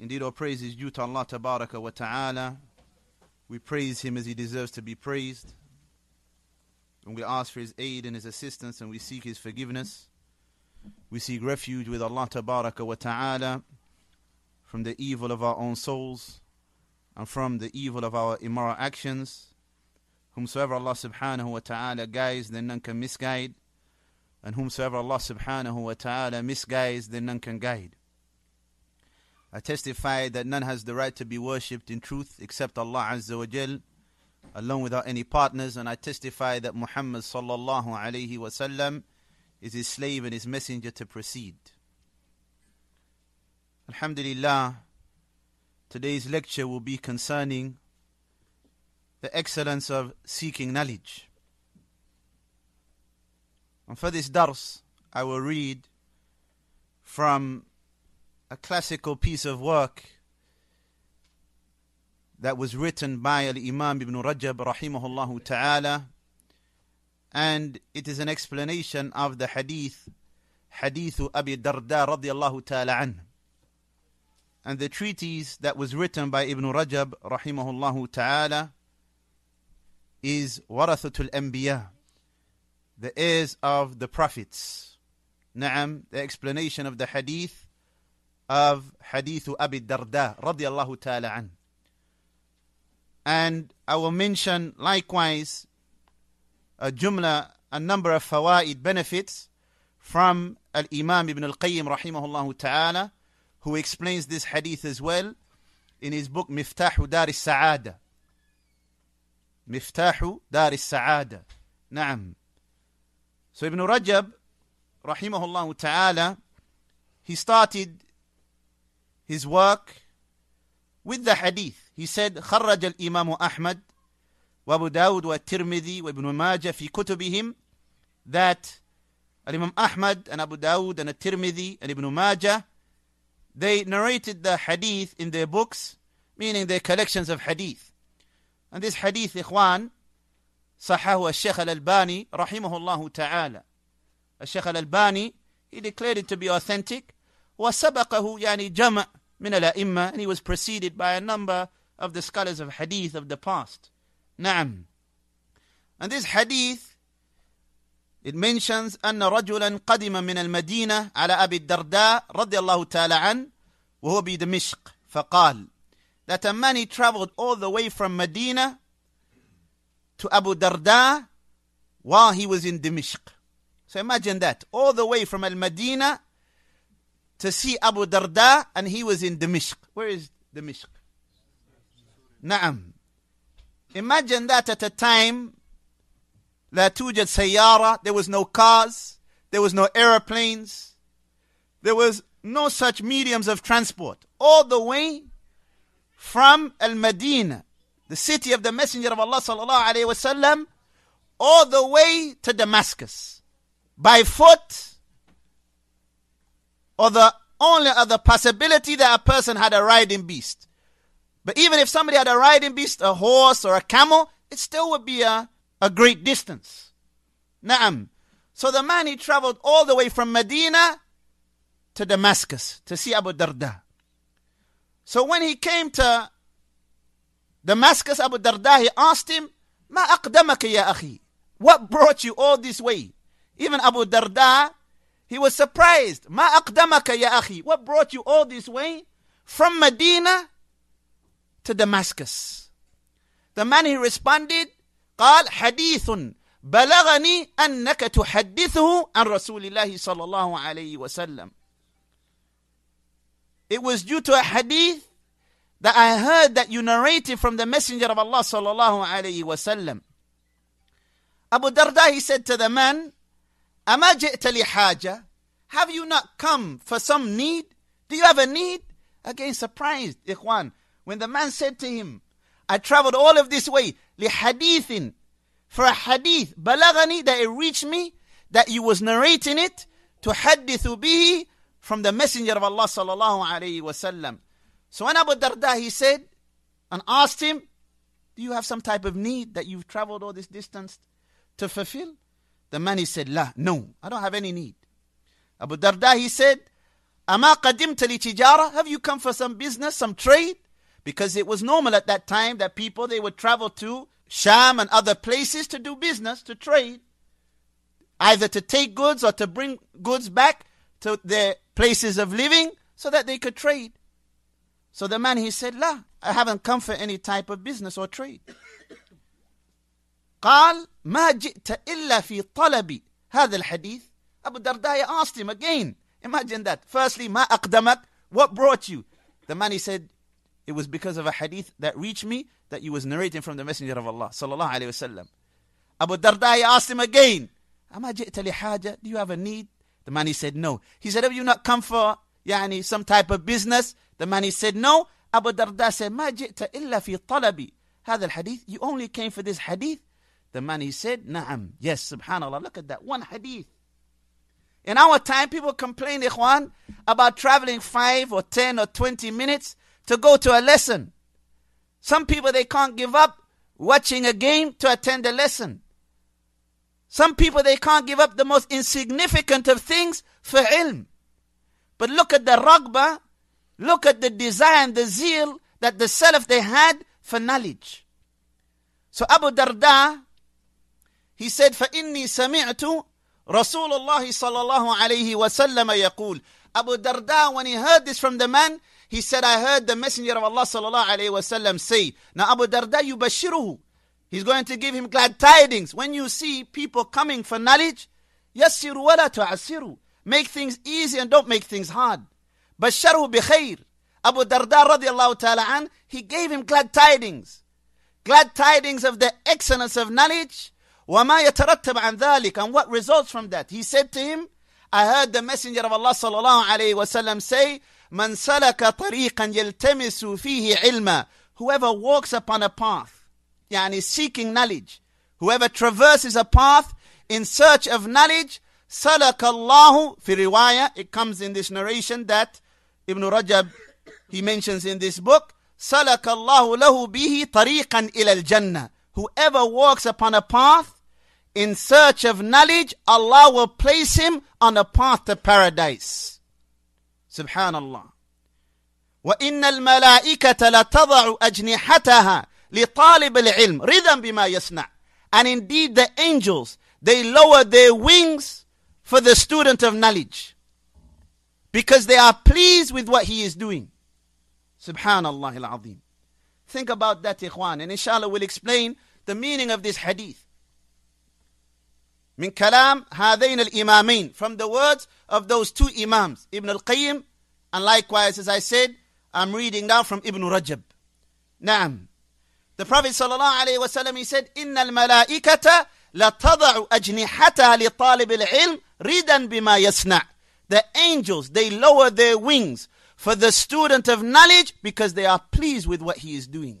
Indeed, our praise is due to Allah Tabaraka wa Ta'ala. We praise Him as He deserves to be praised. And we ask for His aid and His assistance and we seek His forgiveness. We seek refuge with Allah Tabaraka wa Ta'ala from the evil of our own souls and from the evil of our immoral actions. Whomsoever Allah subhanahu wa ta'ala guides, then none can misguide. And whomsoever Allah subhanahu wa ta'ala misguides, then none can guide. I testify that none has the right to be worshipped in truth except Allah Azza wa Jal, alone without any partners, and I testify that Muhammad sallallahu alayhi wasallam is his slave and his messenger to proceed. Alhamdulillah, today's lecture will be concerning the excellence of seeking knowledge. And for this dars, I will read from a classical piece of work that was written by Imam Ibn Rajab rahimahullah ta'ala and it is an explanation of the hadith hadith Abi Darda radiyallahu ta'ala an and the treatise that was written by Ibn Rajab rahimahullah ta'ala is Warathatul Anbiya the heirs of the prophets Naam, the explanation of the hadith of Hadith Abi Darda radiallahu ta'ala an. And I will mention likewise a jumla, a number of fawaid benefits from Al-Imam Ibn Al-Qayyim rahimahullah ta'ala who explains this hadith as well in his book Miftahu Dar Sa'ada. Miftahu Dar Sa'ada. Naam. So Ibn Rajab rahimahullah ta'ala he started his work with the hadith. He said, خرج الإمام أحمد وابو داود والترمذي وابن ماجة في كتبهم that Imam Ahmad and Abu Dawud and At-Tirmidhi and Ibn Majah, they narrated the hadith in their books, meaning their collections of hadith. And this hadith, إخوان صححه الشيخ الألباني رحمه الله تعالى. الشيخ الألباني, he declared it to be authentic, وسبقه يعني جمع min ala imma and he was preceded by a number of the scholars of hadith of the past. نعم. And this hadith, it mentions أن رجلا قدم من المدينة على أبي الدرداء رضي الله تعالى عنه وهو بدمشق فقال that a man he traveled all the way from Medina to Abu Darda while he was in Dimishq. So imagine that, all the way from Al-Madinah to see Abu Darda and he was in Dimishq. Where is Dimishq? Naam. Imagine that at a time La Tujad Sayyara, there was no cars, there was no aeroplanes, there was no such mediums of transport. All the way from Al Medina, the city of the Messenger of Allah sallallahu alayhi wasallam, all the way to Damascus. By foot, or the only other possibility that a person had a riding beast. But even if somebody had a riding beast, a horse or a camel, it still would be a, a great distance. Naam. So the man he traveled all the way from Medina to Damascus to see Abu Darda. So when he came to Damascus, Abu Darda, he asked him, Ma ya akhi? What brought you all this way? Even Abu Darda he was surprised. ما أقدمك يا أخي? What brought you all this way from Medina to Damascus? The man he responded قال حديث بلغني أنك تحدثه عن رسول الله صلى الله عليه وسلم. It was due to a hadith that I heard that you narrated from the messenger of Allah الله alayhi wasallam. Abu Darda he said to the man, Ama ji'ta haja? Have you not come for some need? Do you have a need? Again, surprised, Ikhwan, when the man said to him, I traveled all of this way, لحديث, for a hadith, balagani, that it reached me, that he was narrating it, to hadithu bihi, from the messenger of Allah sallallahu alaihi wasallam. So when Abu Darda, he said, and asked him, do you have some type of need that you've traveled all this distance to fulfill? The man he said, La, no, I don't have any need. Abu Darda he said, Ama qadimta li tijara? Have you come for some business, some trade? Because it was normal at that time that people they would travel to Sham and other places to do business, to trade, either to take goods or to bring goods back to their places of living so that they could trade. So the man he said, La, I haven't come for any type of business or trade. قال ما جئت إلا في طلبي هذا الحديث Abu Darda asked him again imagine that firstly ما أقدمك what brought you the man he said it was because of a hadith that reached me that you was narrating from the messenger of Allah Abu Darda asked him again أما جئت لحاجة do you have a need the man he said no he said have you not come for يعني some type of business the man he said no Abu Darda said ما جئت إلا في طلبي هذا الحديث you only came for this hadith the man, he said, Na'am. Yes, subhanAllah. Look at that. One hadith. In our time, people complain, Ikhwan, about traveling five or 10 or 20 minutes to go to a lesson. Some people, they can't give up watching a game to attend a lesson. Some people, they can't give up the most insignificant of things for ilm. But look at the ragbah, look at the desire and the zeal that the self they had for knowledge. So Abu Darda, he said, فَإِنِّي سَمِعْتُ رَسُولُ اللَّهِ sallallahu عَلَيْهِ وَسَلَّمَ يقول Abu Darda, when he heard this from the man, he said, I heard the messenger of Allah sallallahu alayhi wasallam say, Now Abu Darda yubashiruhu. He's going to give him glad tidings. When you see people coming for knowledge, yassiru wala asiru. Make things easy and don't make things hard. Basharu bi Abu Darda radiallahu ta'ala an, he gave him glad tidings. Glad tidings of the excellence of knowledge وَمَا يَتَرَتَّبْ عَنْ ذَلِكَ And what results from that? He said to him, I heard the messenger of Allah sallallahu alayhi wasallam say, مَنْ سَلَكَ طَرِيقًا يَلْتَمِسُ فِيهِ عِلْمًا Whoever walks upon a path, is seeking knowledge, whoever traverses a path in search of knowledge, سَلَكَ اللَّهُ في رواية, it comes in this narration that Ibn Rajab, he mentions in this book, سَلَكَ اللَّهُ لَهُ بِهِ طَرِيقًا إِلَى الْجَنَّةِ Whoever walks upon a path in search of knowledge, Allah will place him on a path to paradise. Subhanallah. وإن الملائكة لتضع أجنحتها لطالب العلم رضا بما يصنع And indeed the angels, they lower their wings for the student of knowledge. Because they are pleased with what he is doing. Subhanallah al-Azim. Think about that, Ikhwan. And inshallah we'll explain the meaning of this hadith. من كلام هذين الإمامين from the words of those two Imams, Ibn al-Qayyim, and likewise, as I said, I'm reading now from Ibn Rajab. نعم. The Prophet الله عليه وسلم he said, إن الملائكة لتضع أجنحتها لطالب العلم ردا بما يصنع. The angels, they lower their wings for the student of knowledge because they are pleased with what he is doing.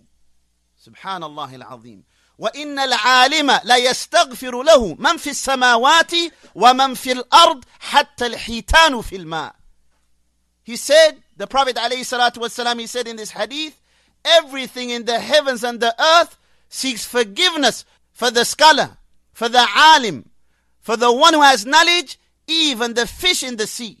Subhanallah al العظيم. وإن العالم لا يستغفر له من في السماوات ومن في الأرض حتى الحيتان في الماء. He said, the Prophet والسلام, he said in this hadith, everything in the heavens and the earth seeks forgiveness for the scholar, for the alim, for the one who has knowledge, even the fish in the sea.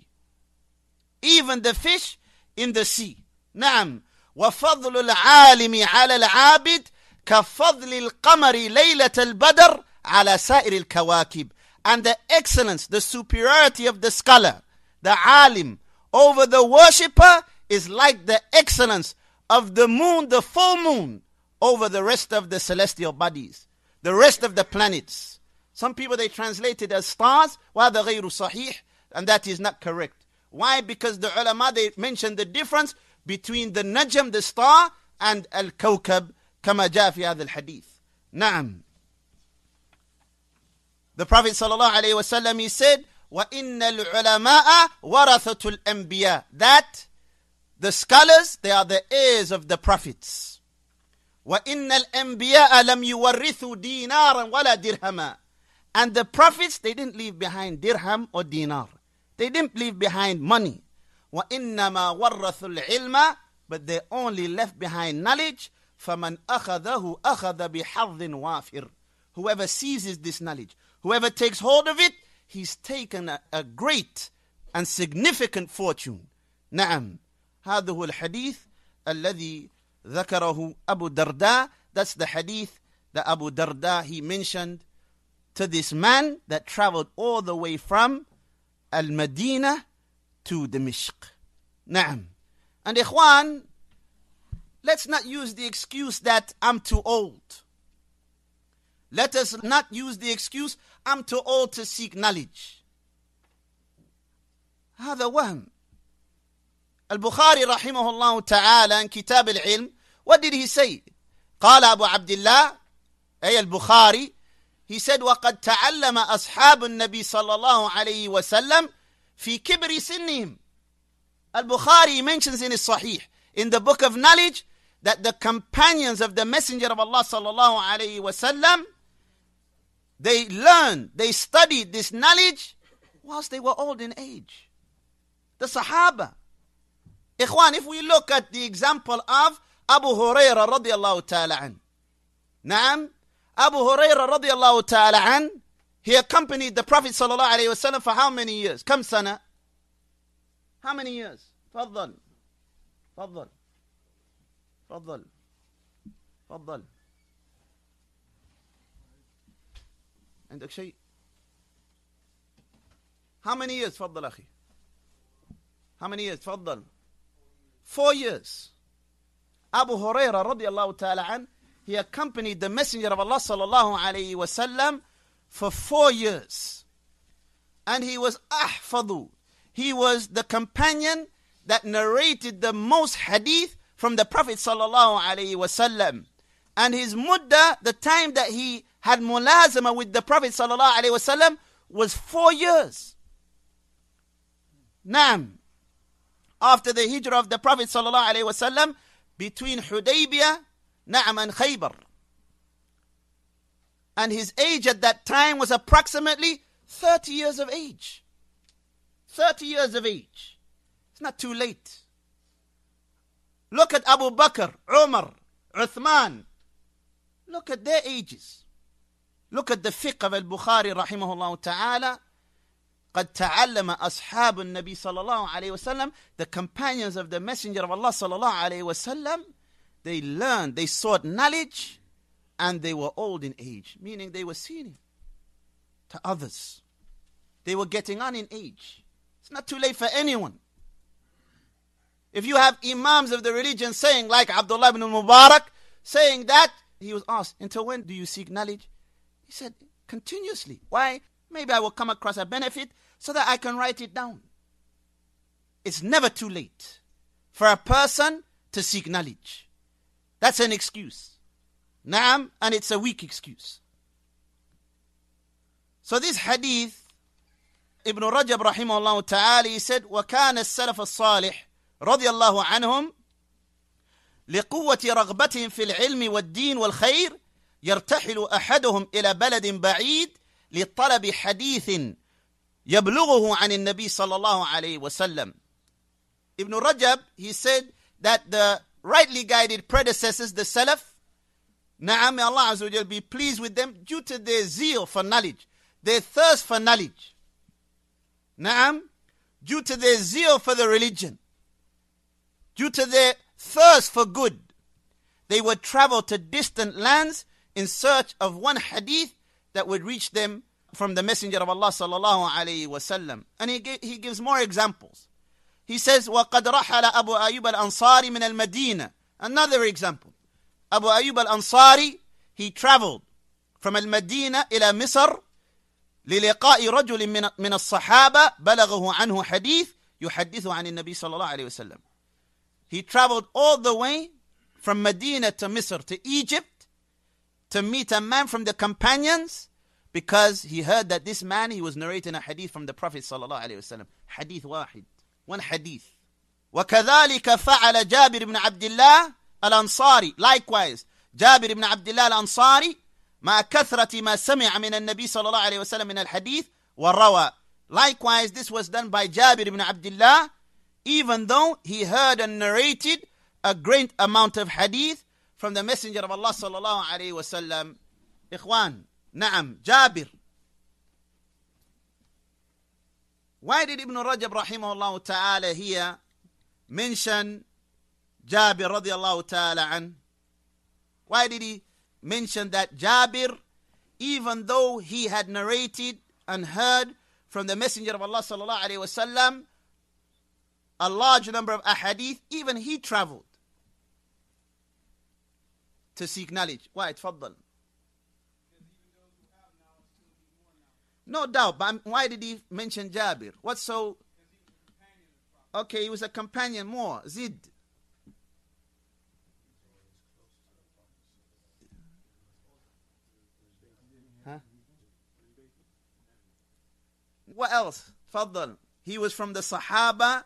Even the fish in the sea. نعم وفضل العالم على العابد كفضل القمر ليلة البدر على سائر الكواكب and the excellence, the superiority of the scholar, the alim, over the worshipper is like the excellence of the moon, the full moon, over the rest of the celestial bodies, the rest of the planets. Some people they translated as stars, while the غير صحيح, and that is not correct. Why? Because the ulama they mentioned the difference between the najm, the star, and al kawkab, كما جاء في هذا الحديث نعم The Prophet صلى الله عليه وسلم he said وَإِنَّ الْعُلَمَاءَ وَرَثَةُ الْأَنْبِيَاءِ That the scholars they are the heirs of the prophets وَإِنَّ الْأَنْبِيَاءَ لَمْ يُوَرِّثُوا دِينَارًا وَلَا دِرْهَمًا And the prophets they didn't leave behind dirham or dinar They didn't leave behind money وَإِنَّمَا وَرَّثُوا الْعِلْمَ But they only left behind knowledge فَمَنْ أَخَذَهُ أَخَذَ بِحَظٍ وَافِرٍ Whoever seizes this knowledge, whoever takes hold of it, he's taken a, a great and significant fortune. نعم هذا هو الحديث الذي ذكره أبو درداء That's the hadith that Abu Darda he mentioned to this man that traveled all the way from Al-Madinah to Dimishq. Naam. And Ikhwan, Let's not use the excuse that I'm too old. Let us not use the excuse I'm too old to seek knowledge. هذا وهم. البخاري رحمه الله تعالى عن كتاب العلم what did he say? قال أبو عبد الله أي البخاري he said وقد تعلم أصحاب النبي صلى الله عليه وسلم في كبر سنهم. Al-Bukhari mentions in his Sahih, in the book of knowledge, that the companions of the Messenger of Allah sallallahu alayhi wasallam they learned, they studied this knowledge whilst they were old in age. The Sahaba. Ikhwan, if we look at the example of Abu Huraira radiallahu ta'ala an. Naam, Abu Huraira radiallahu ta'ala an, he accompanied the Prophet sallallahu alayhi wasallam for how many years? Kam sana? How many years? Faddal. Faddal. تفضل تفضل عندك شيء How many years تفضل أخي How many years تفضل Four years Abu Huraira رضي الله تعالى عنه he accompanied the messenger of Allah الله عليه وسلم for four years and he was ahfadu he was the companion that narrated the most hadith from the Prophet sallallahu And his mudda, the time that he had mulazama with the Prophet sallallahu was four years. Nam, after the hijrah of the Prophet sallallahu between Hudaybiyah, Na'am and Khaybar. And his age at that time was approximately 30 years of age. 30 years of age. It's not too late. Look at Abu Bakr, Umar, Uthman. Look at their ages. Look at the fiqh of al-Bukhari rahimahullah ta'ala. قد تعلم أصحاب النبي صلى الله عليه وسلم the companions of the messenger of Allah صلى الله عليه وسلم they learned they sought knowledge and they were old in age meaning they were senior to others they were getting on in age it's not too late for anyone if you have imams of the religion saying, like Abdullah ibn Mubarak, saying that, he was asked, until when do you seek knowledge? He said, continuously. Why? Maybe I will come across a benefit so that I can write it down. It's never too late for a person to seek knowledge. That's an excuse. Naam, and it's a weak excuse. So this hadith, Ibn Rajab rahimahullah ta'ala, he said, وَكَانَ السَّلَفَ الصَّالِحِ رضي الله عنهم لقوة رغبتهم في العلم والدين والخير يرتحل أحدهم إلى بلد بعيد لطلب حديث يبلغه عن النبي صلى الله عليه وسلم Ibn Rajab, he said that the rightly guided predecessors, the Salaf, Na'am, may Allah Azza wa be pleased with them due to their zeal for knowledge, their thirst for knowledge. Na'am, due to their zeal for the religion. Due to their thirst for good, they would travel to distant lands in search of one hadith that would reach them from the Messenger of Allah sallallahu alaihi wasallam. And he, he gives more examples. He says, وَقَدْ رَحَلَ أَبُو Ansari الْأَنصَارِ مِنَ الْمَدِينَ Another example. Abu Ayyub al-Ansari, he traveled from al-Madinah ila Misr للقاء رجل من من الصحابة بلغه عنه حديث يحدثه عن النبي صلى الله عليه وسلم he traveled all the way from Medina to Misr to Egypt to meet a man from the companions because he heard that this man he was narrating a hadith from the Prophet sallallahu alaihi wasallam. Hadith wahid, one hadith. وكذلك فعل جابر بن عبد الله الأنصاري likewise جابر بن عبد الله الأنصاري مع كثرة ما سمع من النبي صلى الله عليه وسلم من الحديث وروى likewise this was done by جابر بن عبد الله even though he heard and narrated a great amount of hadith from the Messenger of Allah sallallahu alayhi wa sallam. Ikhwan, Naam, Jabir. Why did Ibn Rajab rahimahullah ta'ala here mention Jabir radiallahu ta'ala an? Why did he mention that Jabir, even though he had narrated and heard from the Messenger of Allah sallallahu alayhi wa sallam, a large number of ahadith, even he traveled to seek knowledge. Why? Tfaddal. No doubt, but why did he mention Jabir? What's so? Okay, he was a companion more. Zid. Huh? What else? Faddal. He was from the Sahaba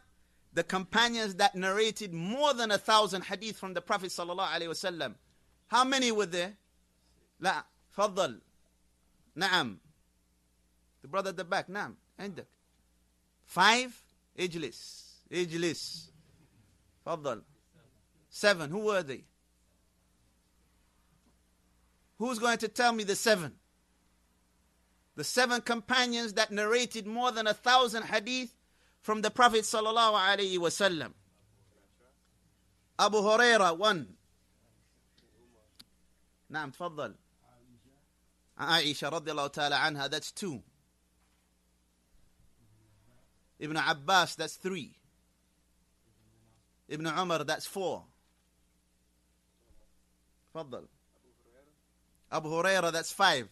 the companions that narrated more than a thousand hadith from the Prophet sallallahu wasallam. How many were there? لا فضل نعم the brother at the back نعم عندك five اجلس اجلس فضل seven who were they who's going to tell me the seven the seven companions that narrated more than a thousand hadith from the Prophet sallallahu alaihi wasallam. Abu Huraira one. نعم تفضل. Aisha radiallahu ta'ala anha, that's two. Ibn Abbas, that's three. Ibn Umar, that's four. تفضل. Abu Huraira, that's five.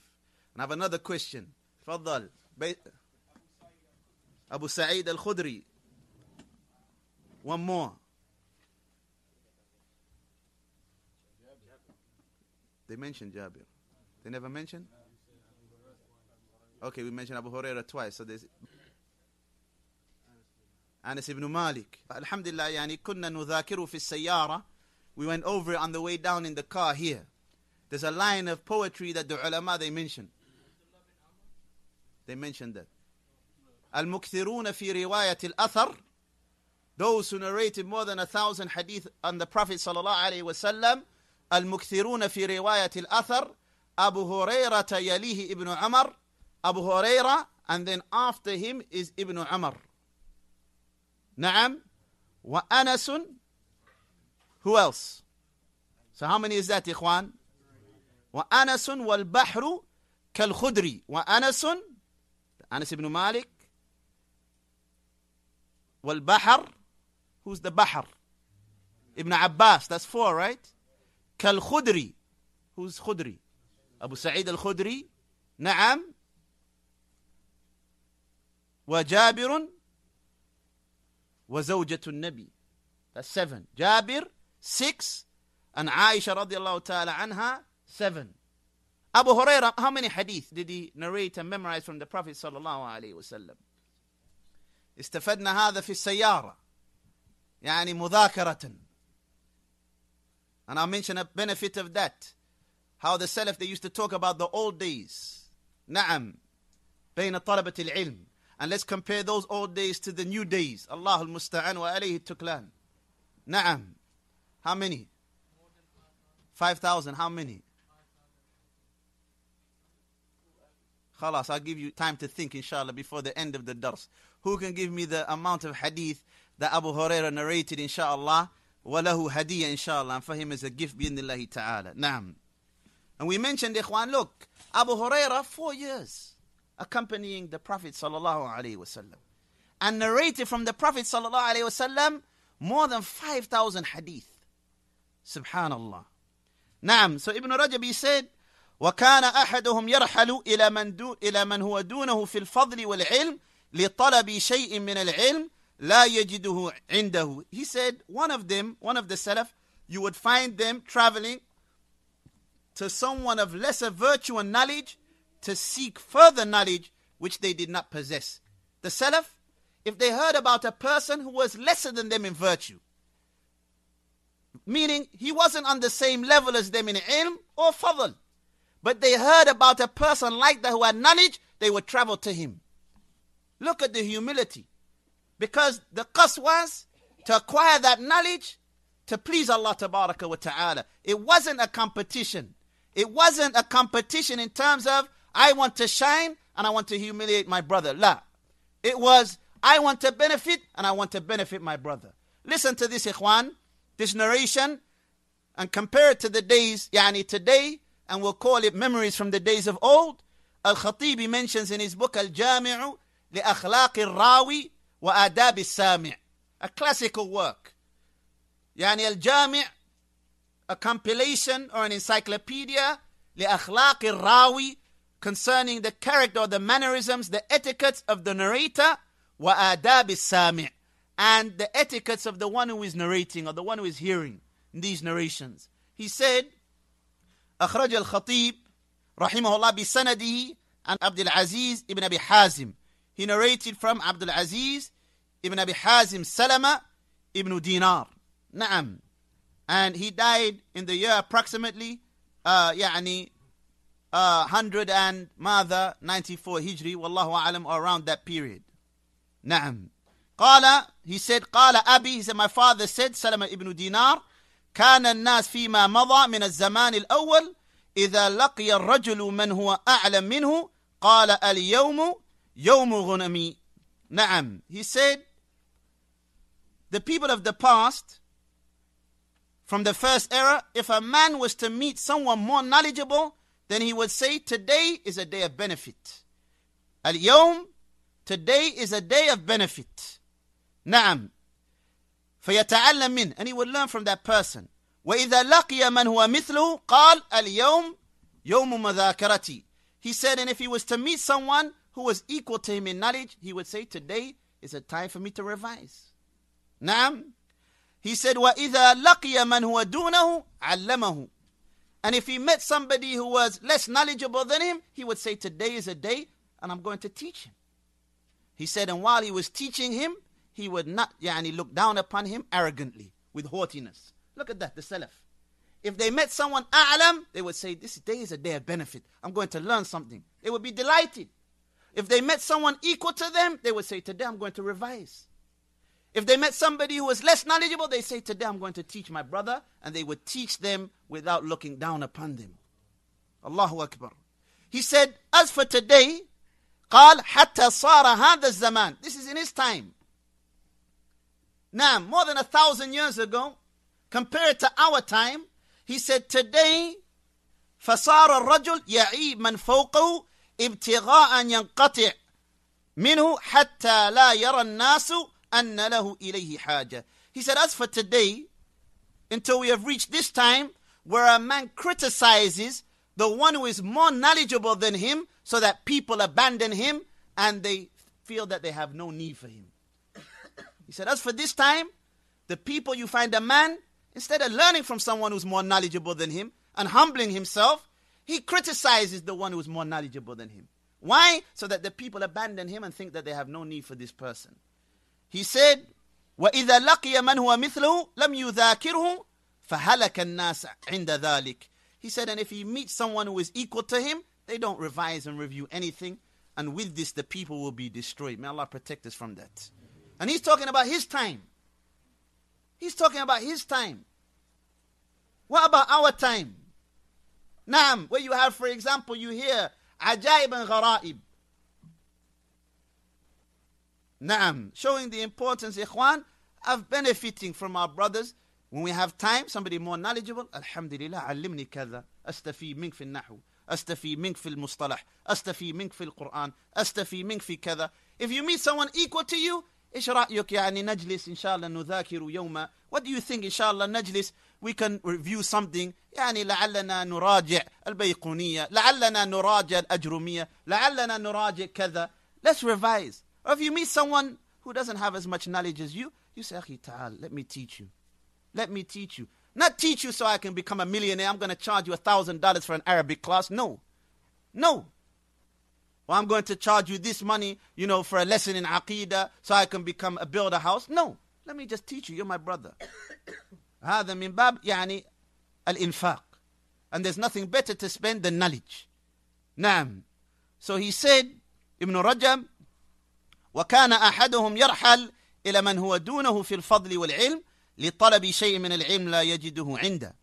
And I have another question. تفضل Abu Sa'id al-Khudri. One more. They mentioned Jabir. They never mentioned? Okay, we mentioned Abu Huraira twice. So there's Anas ibn Malik. Alhamdulillah, yani kunna nudhakiru fi sayyara. We went over on the way down in the car here. There's a line of poetry that the ulama, they mentioned. They mentioned that. المكثرون في رواية الأثر those who narrated more than a thousand hadith on the Prophet صلى الله عليه وسلم المكثرون في رواية الأثر أبو هريرة يليه ابن عمر أبو هريرة and then after him is ابن عمر نعم وأنس who else so how many is that إخوان وأنس والبحر كالخدري وأنس أنس بن مالك Wal Bahr, who's the Bahr? Ibn Abbas, that's four, right? Kal Khudri, who's Khudri? Abu Sa'id al Khudri, Na'am, Wajabirun, وزوجة النبي That's seven. Jabir, six. And Aisha radiallahu ta'ala anha, seven. Abu Huraira. how many hadith did he narrate and memorize from the Prophet sallallahu alayhi wasallam? استفدنا هذا في السيارة يعني مذاكرة And I mentioned a benefit of that. How the Salaf, they used to talk about the old days. نعم. بين طلبة العلم. And let's compare those old days to the new days. Allah al-Musta'an wa alayhi tuklan. Na'am. How many? 5,000. How many? Khalas, I'll give you time to think, inshallah, before the end of the درس who can give me the amount of hadith that Abu Huraira narrated, inshallah, walahu hadiyah, inshallah, and for him is a gift, bi'idhnillahi ta'ala. Naam. And we mentioned, ikhwan, look, Abu Huraira, four years, accompanying the Prophet sallallahu alayhi wasallam, and narrated from the Prophet sallallahu alayhi wasallam more than 5,000 hadith. Subhanallah. Naam. So Ibn Rajab, said, وكان أحدهم يرحل إلى من, دو إلى من هو دونه في الفضل والعلم لطلب شيء من العلم لا يجده عنده. He said, one of them, one of the Salaf, you would find them traveling to someone of lesser virtue and knowledge to seek further knowledge which they did not possess. The Salaf, if they heard about a person who was lesser than them in virtue, meaning he wasn't on the same level as them in ilm or fadl, but they heard about a person like that who had knowledge, they would travel to him. Look at the humility. Because the qas was to acquire that knowledge to please Allah Tabaraka wa Ta'ala. It wasn't a competition. It wasn't a competition in terms of I want to shine and I want to humiliate my brother. La. It was I want to benefit and I want to benefit my brother. Listen to this, Ikhwan, this narration, and compare it to the days, yani today, and we'll call it memories from the days of old. Al Khatibi mentions in his book Al Jami'u لأخلاق الراوي وآداب السامع a classical work يعني الجامع a compilation or an encyclopedia لأخلاق الراوي concerning the character or the mannerisms, the etiquettes of the narrator وآداب السامع and the etiquettes of the one who is narrating or the one who is hearing these narrations. He said, أخرج الخطيب رحمه الله بسنده عن عبد العزيز ابن أبي حازم he narrated from Abdul Aziz ibn Abi Hazim Salama ibn Dinar. Naam. And he died in the year approximately uh, يعني, uh, 100 and ماذا 94 Hijri والله أعلم or around that period. Naam. قال he said قال أبي he said my father said Salama ibn Dinar كان الناس فيما مضى من الزمان الأول إذا لقي الرجل من هو أعلم منه قال اليوم Yomu غنمي نعم he said the people of the past from the first era if a man was to meet someone more knowledgeable then he would say today is a day of benefit Yom, today is a day of benefit نعم فيتعلم من, and he would learn from that person وإذا لقي من هو مثله قال اليوم يوم مذاكرتي he said and if he was to meet someone who was equal to him in knowledge, he would say, Today is a time for me to revise. Naam. He said, وَإِذَا لَقِيَ مَنْ هُوَ دُونَهُ عَلَّمَهُ And if he met somebody who was less knowledgeable than him, he would say, Today is a day and I'm going to teach him. He said, and while he was teaching him, he would not, yeah, and he looked down upon him arrogantly with haughtiness. Look at that, the Salaf. If they met someone a'lam, they would say, This day is a day of benefit. I'm going to learn something. They would be delighted. If they met someone equal to them, they would say, Today I'm going to revise. If they met somebody who was less knowledgeable, they say, Today I'm going to teach my brother, and they would teach them without looking down upon them. Allahu Akbar. He said, As for today, قال حتى صار هذا الزمان. This is in his time. Now, more than a thousand years ago, compared to our time, he said, Today, فصار الرجل يعيب من فوقه ابتغاء ينقطع منه حتى لا يرى الناس أن له إليه حاجة. He said, as for today, until we have reached this time where a man criticizes the one who is more knowledgeable than him so that people abandon him and they feel that they have no need for him. He said, as for this time, the people you find a man, instead of learning from someone who's more knowledgeable than him and humbling himself, he criticizes the one who's more knowledgeable than him. Why? So that the people abandon him and think that they have no need for this person. He said, وَإِذَا لَقِيَ مَنْ هُوَ مِثْلُهُ لَمْ يُذَاكِرْهُ فَهَلَكَ النَّاسَ عِنْدَ ذَلِكَ He said, and if he meets someone who is equal to him, they don't revise and review anything. And with this, the people will be destroyed. May Allah protect us from that. And he's talking about his time. He's talking about his time. What about our time? Naam, where you have, for example, you hear ajaib and gharaib. Naam, showing the importance, ikhwan, of benefiting from our brothers. When we have time, somebody more knowledgeable, alhamdulillah, Alimni kada, astafi mink fil nahu, astafi mink fil mustalah, astafi mink fil Quran, astafi mink fi kada. If you meet someone equal to you, ايش رايك يعني نجلس ان شاء الله نذاكر يوما what do you think ان شاء الله نجلس we can review something يعني لعلنا نراجع البيقونية لعلنا نراجع الأجرمية لعلنا نراجع كذا let's revise or if you meet someone who doesn't have as much knowledge as you you say أخي تعال let me teach you let me teach you not teach you so I can become a millionaire I'm going to charge you a thousand dollars for an Arabic class no no or I'm going to charge you this money you know for a lesson in Aqidah so I can become a builder house no let me just teach you you're my brother هذا من باب يعني الإنفاق and there's nothing better to spend than knowledge نعم so he said ابن رجب وكان أحدهم يرحل إلى من هو دونه في الفضل والعلم لطلب شيء من العلم لا يجده عنده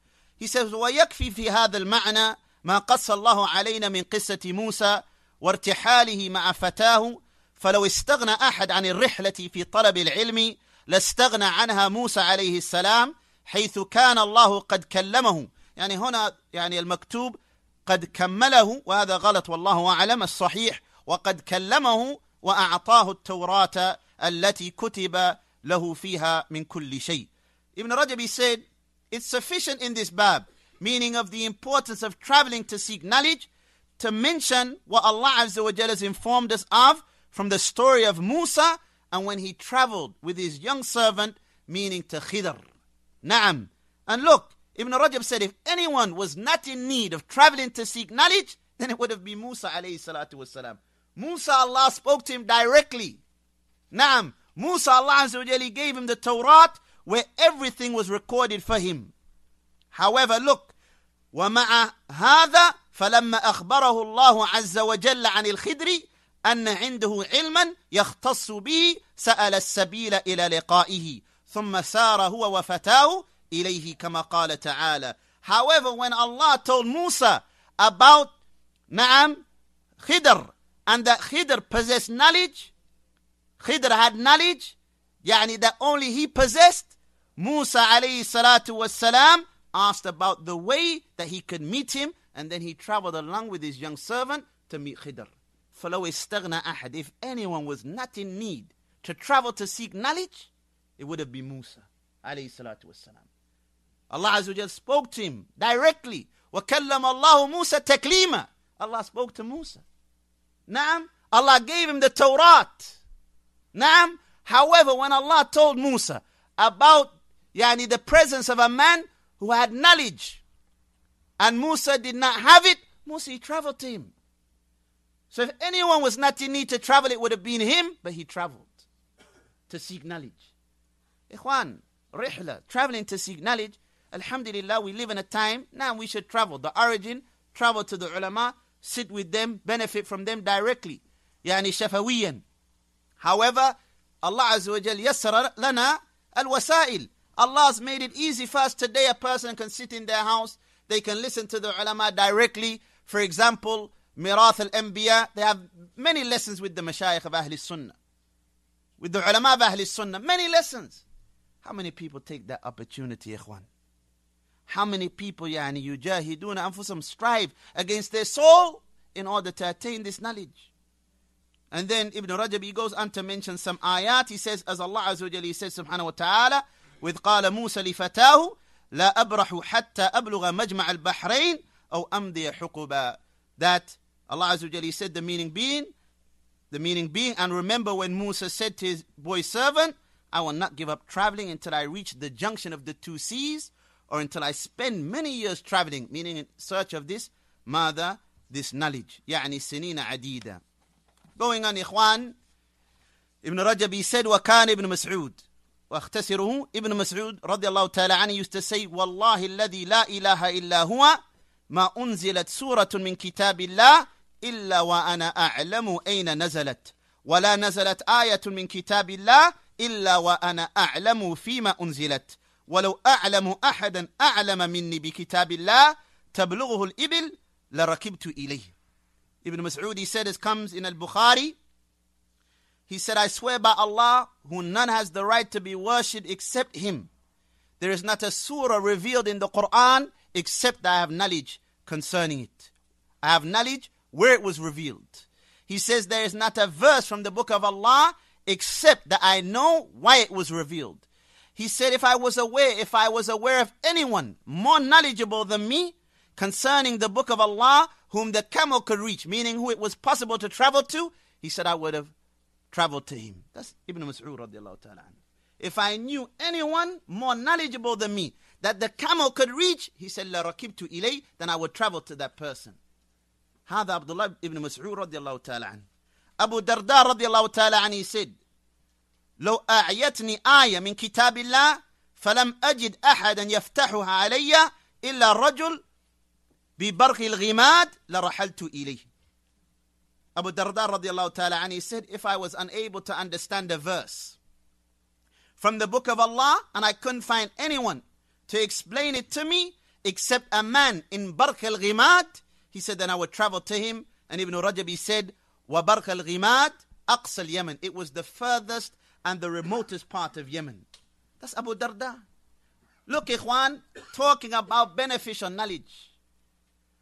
he says ويكفي في هذا المعنى ما قص الله علينا من قصة موسى وارتحاله مع فتاه فلو استغنى أحد عن الرحلة في طلب العلم لاستغنى عنها موسى عليه السلام حيث كان الله قد كلمه يعني هنا يعني المكتوب قد كمله وهذا غلط والله أعلم الصحيح وقد كلمه وأعطاه التوراة التي كتب له فيها من كل شيء Ibn Rajab said it's sufficient in this bab meaning of the importance of traveling to seek knowledge to mention what Allah Azza wa Jalla has informed us of from the story of Musa and when he traveled with his young servant meaning to Khidr Naam. And look, Ibn Rajab said if anyone was not in need of traveling to seek knowledge, then it would have been Musa alayhi salatu wasalam. Musa Allah spoke to him directly. Naam. Musa Allah gave him the Torah where everything was recorded for him. However, look, ومع هذا فلما أخبره الله عز وجل عن الخدري أن عنده علما يختص به سأل السبيل إلى لقائه ثم سار هو وفتاه However, when Allah told Musa about Naam Khidr and that Khidr possessed knowledge, Khidr had knowledge, يعني that only he possessed, Musa alayhi salatu wasalam asked about the way that he could meet him and then he traveled along with his young servant to meet Khidr. فَلَوْ استغنى أحد If anyone was not in need to travel to seek knowledge, it would have been Musa. Alayhi salatu wasalam. Allah Azza spoke to him directly. وَكَلَّمَ اللَّهُ Musa تَكْلِيمًا Allah spoke to Musa. Naam, Allah gave him the Torah. Naam, however, when Allah told Musa about yani, the presence of a man who had knowledge, and Musa did not have it, Musa he traveled to him. So if anyone was not in need to travel, it would have been him, but he traveled to seek knowledge. Ikhwan, rihla, traveling to seek knowledge. Alhamdulillah, we live in a time, now we should travel. The origin, travel to the ulama, sit with them, benefit from them directly. Yani shafawiyan. However, Allah Azza wa Jal lana al-wasail. Allah has made it easy for us today. A person can sit in their house, they can listen to the ulama directly. For example, Mirath al-Anbiya, they have many lessons with the mashayikh of Ahl Sunnah. With the ulama of Ahl Sunnah, many lessons. How many people take that opportunity, ikhwan? How many people, yani, yujahiduna some strive against their soul in order to attain this knowledge? And then Ibn Rajab, he goes on to mention some ayat. He says, as Allah Azza wa Jalla, he says, subhanahu wa ta'ala, with li Fatahu la Abrahu Hatta حتى Majma al Bahrain, أو أمضي حقبا that Allah Azza wa Jalla said the meaning being the meaning being and remember when Musa said to his boy servant I will not give up traveling until I reach the junction of the two seas, or until I spend many years traveling, meaning in search of this mother, this knowledge. يعني سنين عديدة. Going on, إخوان. Ibn Rajab said, وكان ابن مسعود. واختصره ابن مسعود رضي الله تعالى عنه يُسْتَسِيْ والله الذي لا إله إلا هو ما أنزلت سورة من كتاب الله إلا وأنا أعلم أين نزلت ولا نزلت آية من كتاب الله إلا وأنا أعلم فيما أنزلت ولو أعلم أحدا أعلم مني بكتاب الله تبلغه الإبل لركبت إليه Ibn Mas'ud, he said, this comes in Al-Bukhari. He said, I swear by Allah, who none has the right to be worshipped except Him. There is not a surah revealed in the Quran except I have knowledge concerning it. I have knowledge where it was revealed. He says, there is not a verse from the book of Allah except that I know why it was revealed. He said, If I was aware, if I was aware of anyone more knowledgeable than me concerning the book of Allah, whom the camel could reach, meaning who it was possible to travel to, he said, I would have traveled to him. That's Ibn Mas'ud If I knew anyone more knowledgeable than me that the camel could reach, he said, La to ilay, then I would travel to that person. هذا عبد الله ابن مسعود رضي الله تعالى عنه أبو درداء رضي الله تعالى عنه said لو أعيتني آية من كتاب الله فلم أجد أحدا يفتحها علي إلا الرجل ببرق الغماد لرحلت إليه أبو Darda رضي الله تعالى عنه said, if I was unable to understand the verse from the book of Allah and I couldn't find anyone to explain it to me except a man in برق الغماد he said, then I would travel to him. And Ibn Rajab, he said, وَبَرْخَ الْغِمَاتِ أَقْصَى الْيَمَنِ It was the furthest and the remotest part of Yemen. That's Abu Darda. Look, Ikhwan, talking about beneficial knowledge.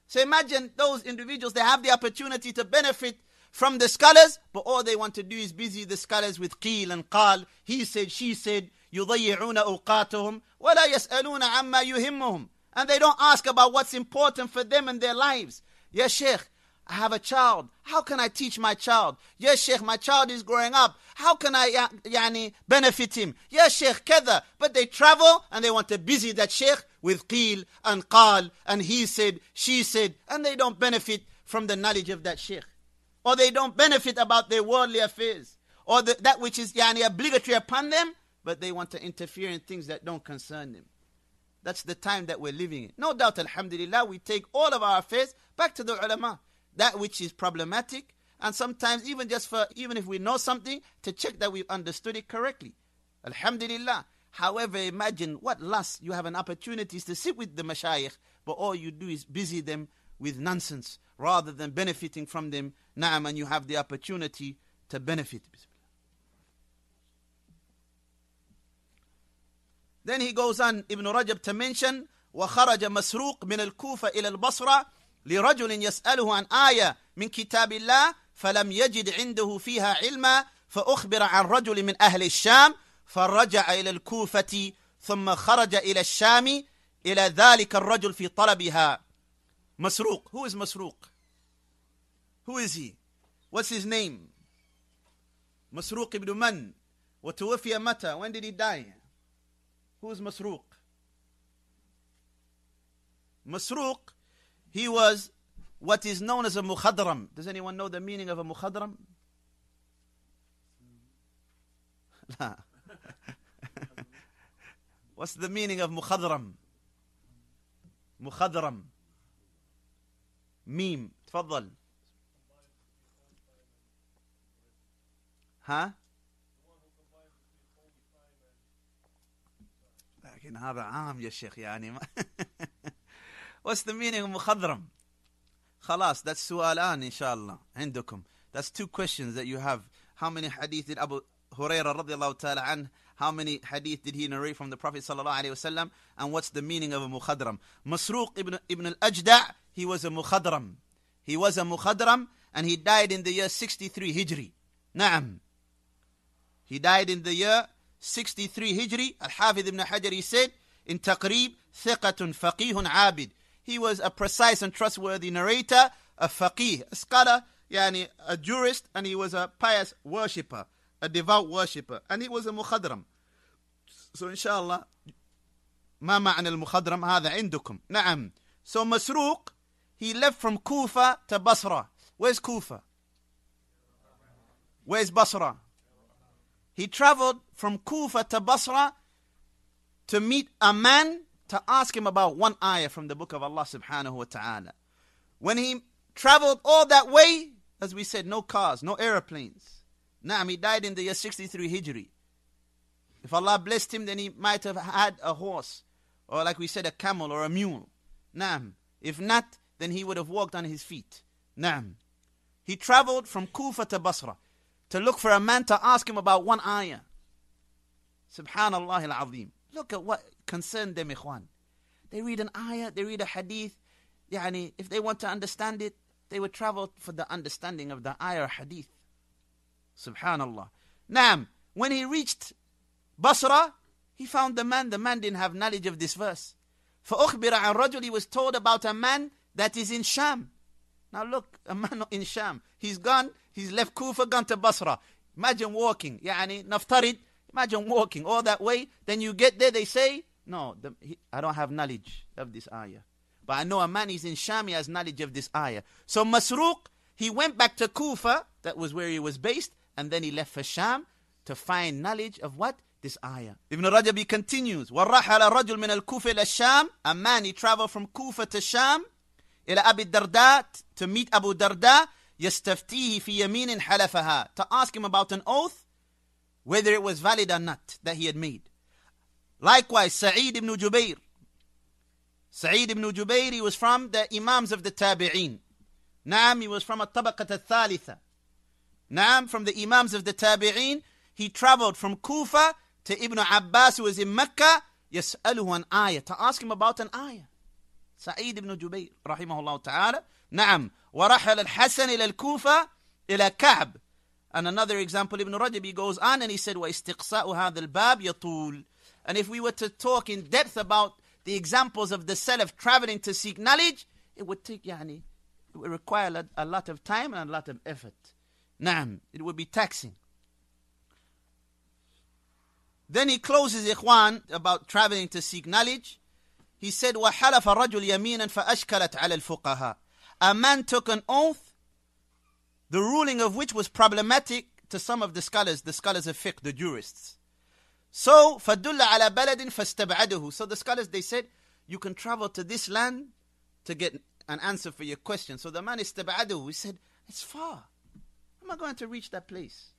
So imagine those individuals, they have the opportunity to benefit from the scholars, but all they want to do is busy the scholars with qil and qal. He said, she said, يضيعون أوقاتهم ولا يسألون عما يهمهم. And they don't ask about what's important for them in their lives. Yes, Sheikh, I have a child. How can I teach my child? Yes, Sheikh, my child is growing up. How can I yani, benefit him? Yes, Sheikh, Kether. But they travel and they want to busy that Sheikh with qil and qal and he said, she said, and they don't benefit from the knowledge of that Sheikh. Or they don't benefit about their worldly affairs. Or the, that which is yani, obligatory upon them, but they want to interfere in things that don't concern them. That's the time that we're living in. No doubt, alhamdulillah, we take all of our affairs back to the ulama that which is problematic, and sometimes even just for even if we know something, to check that we've understood it correctly. Alhamdulillah. However, imagine what loss you have an opportunity to sit with the mashayikh, but all you do is busy them with nonsense rather than benefiting from them. Naam, and you have the opportunity to benefit. Then he goes on, Ibn Rajab, to mention, وخرج مسروق من الكوفة إلى البصرة لرجل يسأله عن آية من كتاب الله فلم يجد عنده فيها علما فأخبر عن رجل من أهل الشام فرجع إلى الكوفة ثم خرج إلى الشام إلى ذلك الرجل في طلبها مسروق Who is مسروق? Who is he? What's his name? مسروق ابن من وتوفي متى when did he die who is مسروق مسروق He was what is known as a mukhadram. Does anyone know the meaning of a mukhadram? What's the meaning of mukhadram? مخضرم ميم تفضل ها لكن هذا عام يا شيخ يعني What's the meaning of muhadram? Khalas, that's su'alan الله عندكم That's two questions that you have. How many hadith did Abu رضي الله تعالى عنه? how many hadith did he narrate from the Prophet وسلم, and what's the meaning of a mukhadram. مسروق ibn, ابن al he was a muhadram, He was a muhadram, and he died in the year 63 Hijri. Naam. He died in the year 63 Hijri. Al-Hafidh ibn Hajar, he said, in تقريب ثقة فقيه abid. He was a precise and trustworthy narrator, a faqih, a scholar, yani a jurist, and he was a pious worshipper, a devout worshipper, and he was a mukhadram. So inshallah, ما معنى المخضرم هذا عندكم نعم so مسروق he left from Kufa to Basra where's Kufa where's Basra he traveled from Kufa to Basra to meet a man to ask him about one ayah from the book of Allah subhanahu wa ta'ala. When he traveled all that way, as we said, no cars, no aeroplanes. Naam, he died in the year 63 Hijri. If Allah blessed him, then he might have had a horse, or like we said, a camel or a mule. Naam. If not, then he would have walked on his feet. Naam. He traveled from Kufa to Basra to look for a man to ask him about one ayah. Subhanallah al Look at what concern them, ikhwan. They read an ayah, they read a hadith. Yani, if they want to understand it, they would travel for the understanding of the ayah hadith. Subhanallah. Nam, when he reached Basra, he found the man. The man didn't have knowledge of this verse. فَأُخْبِرَ and رَجُلِ He was told about a man that is in Sham. Now look, a man in Sham. He's gone, he's left Kufa, gone to Basra. Imagine walking. يعني naftarid. Imagine walking all that way. Then you get there, they say, no, the, he, I don't have knowledge of this ayah. But I know a man is in Sham, he has knowledge of this ayah. So Masruq, he went back to Kufa, that was where he was based, and then he left for Sham to find knowledge of what? This ayah. Ibn Rajab continues, وَرَحَلَ رَجُلْ مِنَ الْكُوفَ إِلَى الشَّامِ A man, he traveled from Kufa to Sham, إلى أبي الدرداء to meet Abu Darda, يستفتيه في يمين حلفها to ask him about an oath, whether it was valid or not, that he had made. Likewise, Sa'id ibn Jubair. Sa'id ibn Jubair, he was from the Imams of the Tabi'een. Naam, he was from a tabaqat Al-Thalitha. Naam, from the Imams of the Tabi'een, he traveled from Kufa to Ibn Abbas, who was in Mecca, يسأله an ayah, to ask him about an ayah. Sa'id ibn جبير رحمه الله تعالى نعم ورحل الحسن إلى الكوفة إلى كعب and another example Ibn Rajab he goes on and he said واستقصاء هذا الباب يطول and if we were to talk in depth about the examples of the Salaf traveling to seek knowledge, it would take, yani, it would require a lot of time and a lot of effort. Naam, it would be taxing. Then he closes Ikhwan about traveling to seek knowledge. He said, وَحَلَفَ الرَّجُلْ يَمِينًا فَأَشْكَلَتْ عَلَى الْفُقَهَا A man took an oath, the ruling of which was problematic to some of the scholars, the scholars of fiqh, the jurists. So, فَدُلَّ عَلَى بَلَدٍ فَاسْتَبْعَدُهُ So the scholars, they said, you can travel to this land to get an answer for your question. So the man is istab'adu. He said, it's far. How am I going to reach that place?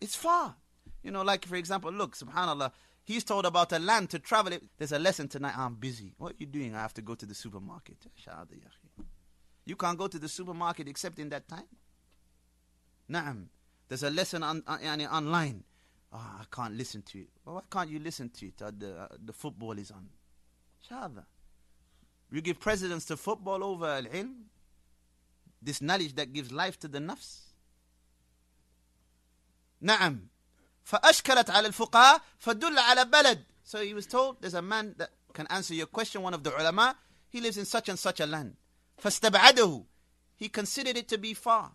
It's far. You know, like for example, look, subhanAllah, he's told about a land to travel it. There's a lesson tonight, I'm busy. What are you doing? I have to go to the supermarket. You can't go to the supermarket except in that time. Naam. There's a lesson on, on, uh, online Oh, I can't listen to it. Well, why can't you listen to it? Uh, the, uh, the football is on. Shahada. You give precedence to football over al-ilm, this knowledge that gives life to the nafs. نعم فأشكلت على الفقهاء فدل على بلد So he was told there's a man that can answer your question, one of the ulama, he lives in such and such a land. فاستبعده He considered it to be far.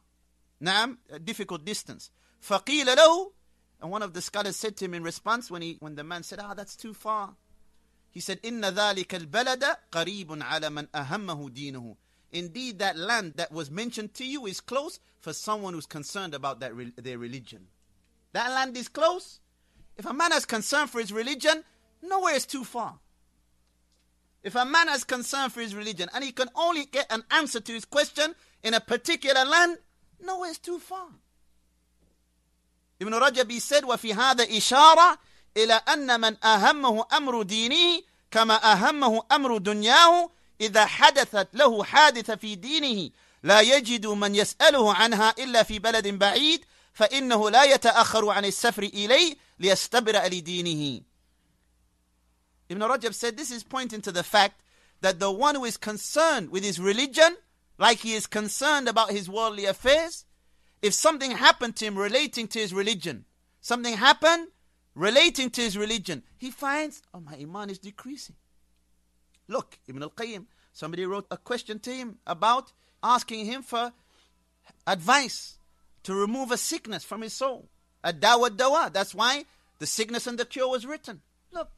نعم, a difficult distance. فقيل له and one of the scholars said to him in response when, he, when the man said, Ah, that's too far. He said, Inna ذَلِكَ الْبَلَدَ قَرِيبٌ عَلَى مَنْ أَهَمَّهُ دِينُهُ Indeed, that land that was mentioned to you is close for someone who's concerned about that re- their religion. That land is close. If a man has concern for his religion, nowhere is too far. If a man has concern for his religion and he can only get an answer to his question in a particular land, nowhere is too far. ابن رجب he وَفِي هَذَا إِشَارَةً إِلَى أَنَّ مَنْ أَهَمَّهُ أَمْرُ دِينِهِ كما أهمه أمر دنياه إذا حدثت له حادثة في دينه لا يجد من يسأله عنها إلا في بلد بعيد فإنه لا يتأخر عن السفر إليه ليستبرأ لدينه Ibn Rajab said this is pointing to the fact that the one who is concerned with his religion like he is concerned about his worldly affairs if something happened to him relating to his religion, something happened relating to his religion, he finds, oh, my iman is decreasing. Look, Ibn al-Qayyim, somebody wrote a question to him about asking him for advice to remove a sickness from his soul. A dawa dawa. That's why the sickness and the cure was written. Look,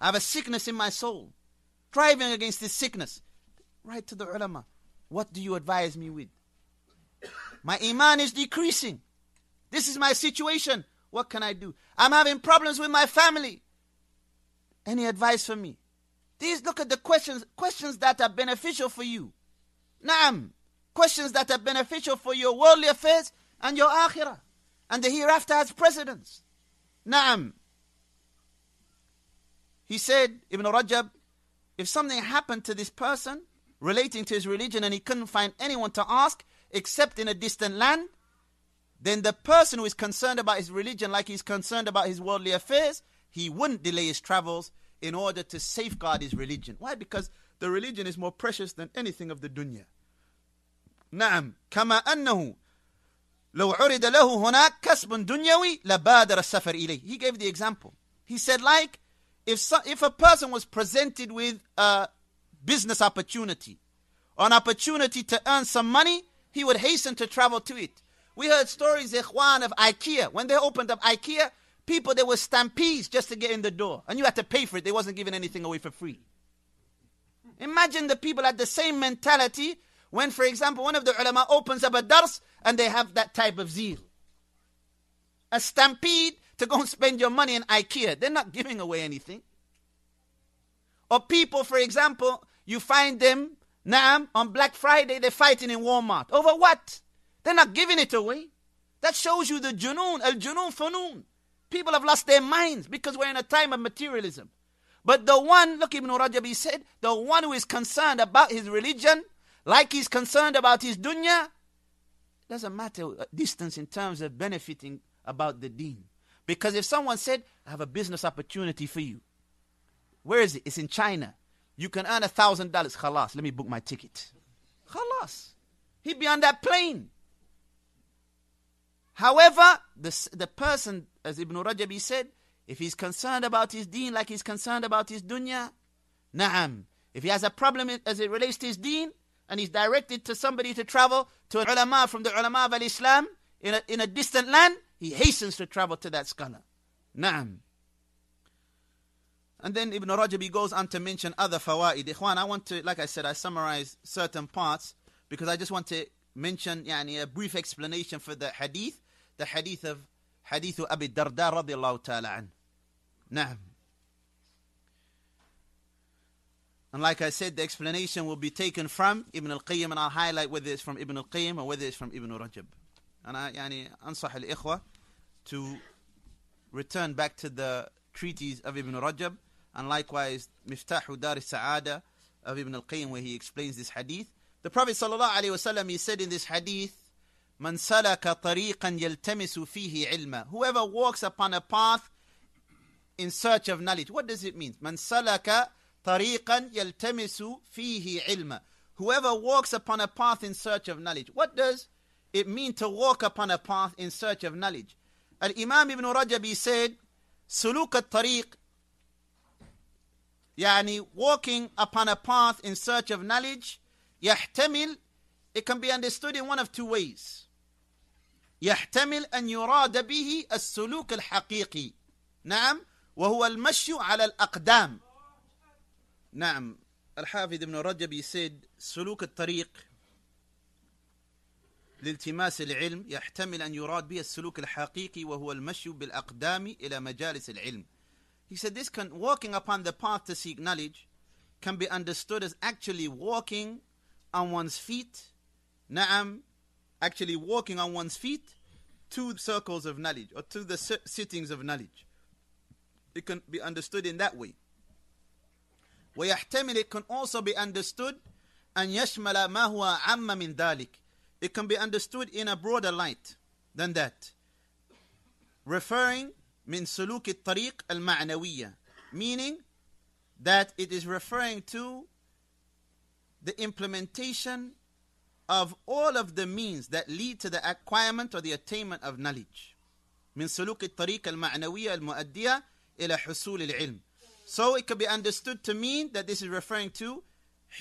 I have a sickness in my soul. Striving against this sickness. Write to the ulama. What do you advise me with? My iman is decreasing. This is my situation. What can I do? I'm having problems with my family. Any advice for me? These look at the questions questions that are beneficial for you. Naam. Questions that are beneficial for your worldly affairs and your akhirah and the hereafter as precedence. Naam. He said, Ibn Rajab, if something happened to this person relating to his religion and he couldn't find anyone to ask, except in a distant land, then the person who is concerned about his religion, like he's concerned about his worldly affairs, he wouldn't delay his travels in order to safeguard his religion. Why? Because the religion is more precious than anything of the dunya. نعم كما أنه لو عرض له هناك كسب دنيوي لبادر السفر إليه He gave the example. He said like if, so, if a person was presented with a business opportunity, an opportunity to earn some money, he would hasten to travel to it. We heard stories, Ikhwan, of IKEA. When they opened up IKEA, people, there were stampedes just to get in the door. And you had to pay for it. They wasn't giving anything away for free. Imagine the people had the same mentality when, for example, one of the ulama opens up a dars and they have that type of zeal. A stampede to go and spend your money in IKEA. They're not giving away anything. Or people, for example, you find them now, on Black Friday, they're fighting in Walmart. Over what? They're not giving it away. That shows you the junoon, el junoon fanoon. People have lost their minds because we're in a time of materialism. But the one, look, Ibn Rajab, said, the one who is concerned about his religion, like he's concerned about his dunya, doesn't matter uh, distance in terms of benefiting about the deen. Because if someone said, I have a business opportunity for you, where is it? It's in China. You can earn a thousand dollars. Khalas, let me book my ticket. Khalas. He'd be on that plane. However, the, the person, as Ibn Rajab said, if he's concerned about his deen like he's concerned about his dunya, na'am. If he has a problem as it relates to his deen, and he's directed to somebody to travel to an ulama from the ulama of al-Islam in a, in a distant land, he hastens to travel to that scholar. Na'am. And then Ibn Rajab goes on to mention other fawaid. Ikhwan, I want to, like I said, I summarize certain parts because I just want to mention yani, a brief explanation for the hadith, the hadith of Hadith أبي Abi رضي الله تعالى عنه نعم And like I said, the explanation will be taken from Ibn al-Qayyim, and I'll highlight whether it's from Ibn al-Qayyim or whether it's from Ibn Rajab. And I يعني, أنصح الإخوة to return back to the treaties of Ibn Rajab and likewise Miftahu Dar Sa'ada of Ibn al-Qayyim where he explains this hadith. The Prophet ﷺ he said in this hadith, Man salaka tariqan yaltamisu fihi ilma. Whoever walks upon a path in search of knowledge. What does it mean? Man salaka tariqan yaltamisu fihi ilma. Whoever walks upon a path in search of knowledge. What does it mean to walk upon a path in search of knowledge? Al-Imam Ibn Rajab said, Suluk al-tariq يعني walking upon a path in search of knowledge يحتمل it can be understood in one of two ways يحتمل أن يراد به السلوك الحقيقي نعم وهو المشي على الأقدام نعم الحافظ ابن رجب يسيد سلوك الطريق لالتماس العلم يحتمل أن يراد به السلوك الحقيقي وهو المشي بالأقدام إلى مجالس العلم He said this can, walking upon the path to seek knowledge can be understood as actually walking on one's feet, na'am, actually walking on one's feet to circles of knowledge or to the sittings of knowledge. It can be understood in that way. ويحتمل it can also be understood أن يشمل ما هو عم من ذلك. It can be understood in a broader light than that, referring min suluk tariq al meaning that it is referring to the implementation of all of the means that lead to the acquirement or the attainment of knowledge. من سلوك الطريق المعنوية المؤدية إلى حصول العلم. So it could be understood to mean that this is referring to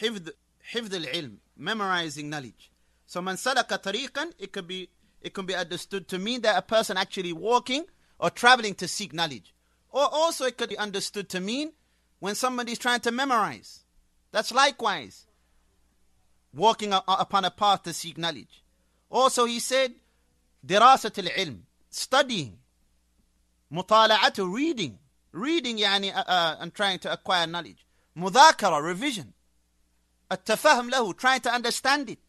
حفظ حفظ العلم, memorizing knowledge. So من سلك طريقا, it could be it can be understood to mean that a person actually walking or traveling to seek knowledge. Or also, it could be understood to mean when somebody is trying to memorize. That's likewise walking upon a path to seek knowledge. Also, he said, دراسة العلم, studying, مطالعة, reading, reading يعني, uh, uh, and trying to acquire knowledge, مذاكره revision, التفهم له, trying to understand it,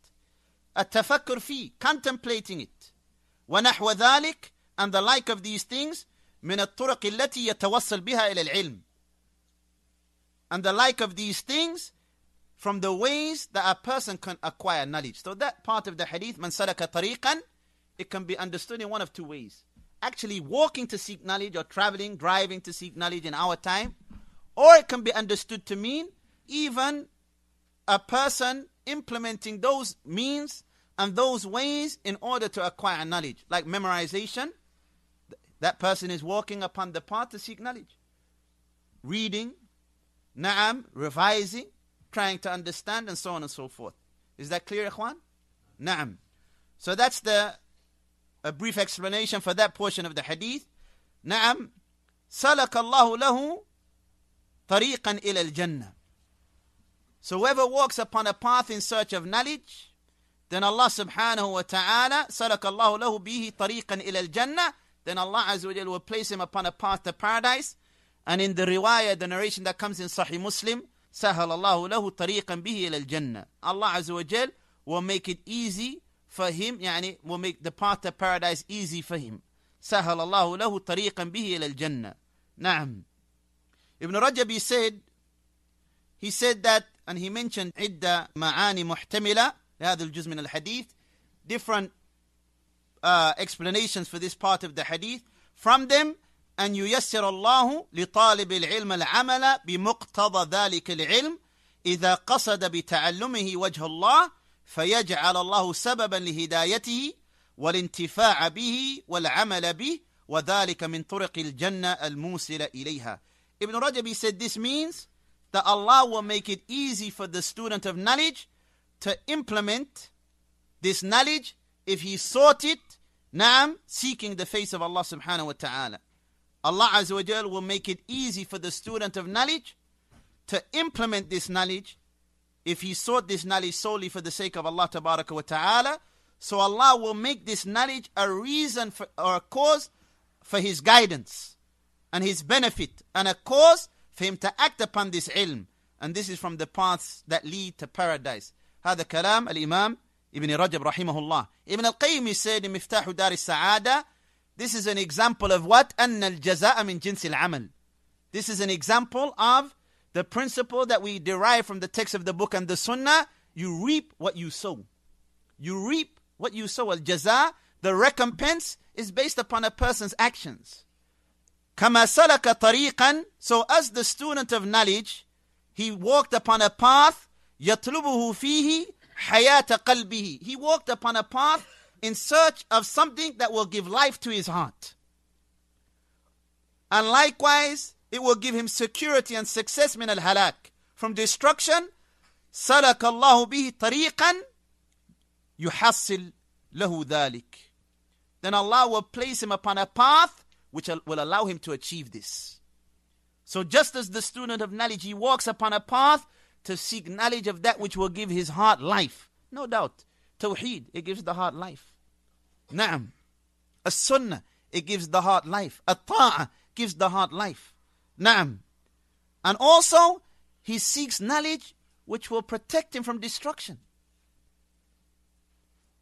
التفكر فيه, contemplating it, ونحو ذلك and the like of these things من الطرق التي يتوصل بها إلى العلم and the like of these things from the ways that a person can acquire knowledge. So that part of the hadith, man سلك طريقا it can be understood in one of two ways. Actually walking to seek knowledge or traveling, driving to seek knowledge in our time. Or it can be understood to mean even a person implementing those means and those ways in order to acquire knowledge, like memorization, that person is walking upon the path to seek knowledge. Reading, na'am, revising, trying to understand, and so on and so forth. Is that clear, ikhwan? Na'am. So that's the a brief explanation for that portion of the hadith. Na'am. سلك الله له طريقا إلى الجنة. So whoever walks upon a path in search of knowledge, then Allah subhanahu wa ta'ala سلك الله له به طريقا إلى الجنة then Allah Azza wa will place him upon a path to paradise. And in the riwayah, the narration that comes in Sahih Muslim, سهل الله له طريقا به إلى Allah Azza wa will make it easy for him, يعني will make the path to paradise easy for him. سهل الله له طريقا به إلى الجنة. نعم. Ibn Rajab, he said, he said that, and he mentioned عدة ma'ani محتملة لهذا الجزء من الحديث, different uh, explanations for this part of the hadith. From them, أن ييسر الله لطالب العلم العمل بمقتضى ذلك العلم إذا قصد بتعلمه وجه الله فيجعل الله سببا لهدايته والانتفاع به والعمل به وذلك من طرق al-musila ilayha Ibn Rajab said this means that Allah will make it easy for the student of knowledge to implement this knowledge if he sought it Naam, seeking the face of Allah subhanahu wa ta'ala. Allah Azza wa Jal will make it easy for the student of knowledge to implement this knowledge if he sought this knowledge solely for the sake of Allah tabaraka wa ta'ala. So Allah will make this knowledge a reason for, or a cause for his guidance and his benefit and a cause for him to act upon this ilm. And this is from the paths that lead to paradise. هذا كلام الإمام Ibn Rajab rahimahullah. Ibn al-Qayyim said in Miftah Dar al-Sa'ada, this is an example of what? أن الجزاء من جنس العمل. This is an example of the principle that we derive from the text of the book and the sunnah. You reap what you sow. You reap what you sow. Al-jaza, the recompense, is based upon a person's actions. كما سلك طريقا So as the student of knowledge, he walked upon a path يطلبه فيه hayata qalbihi. He walked upon a path in search of something that will give life to his heart. And likewise, it will give him security and success min al halak. From destruction, سلك Allahu به tariqan يحصل له ذلك. Then Allah will place him upon a path which will allow him to achieve this. So just as the student of knowledge, he walks upon a path to seek knowledge of that which will give his heart life. No doubt. Tawheed, it gives the heart life. Naam. a Sunnah, it gives the heart life. A Ta'ah gives the heart life. Naam. And also, he seeks knowledge which will protect him from destruction.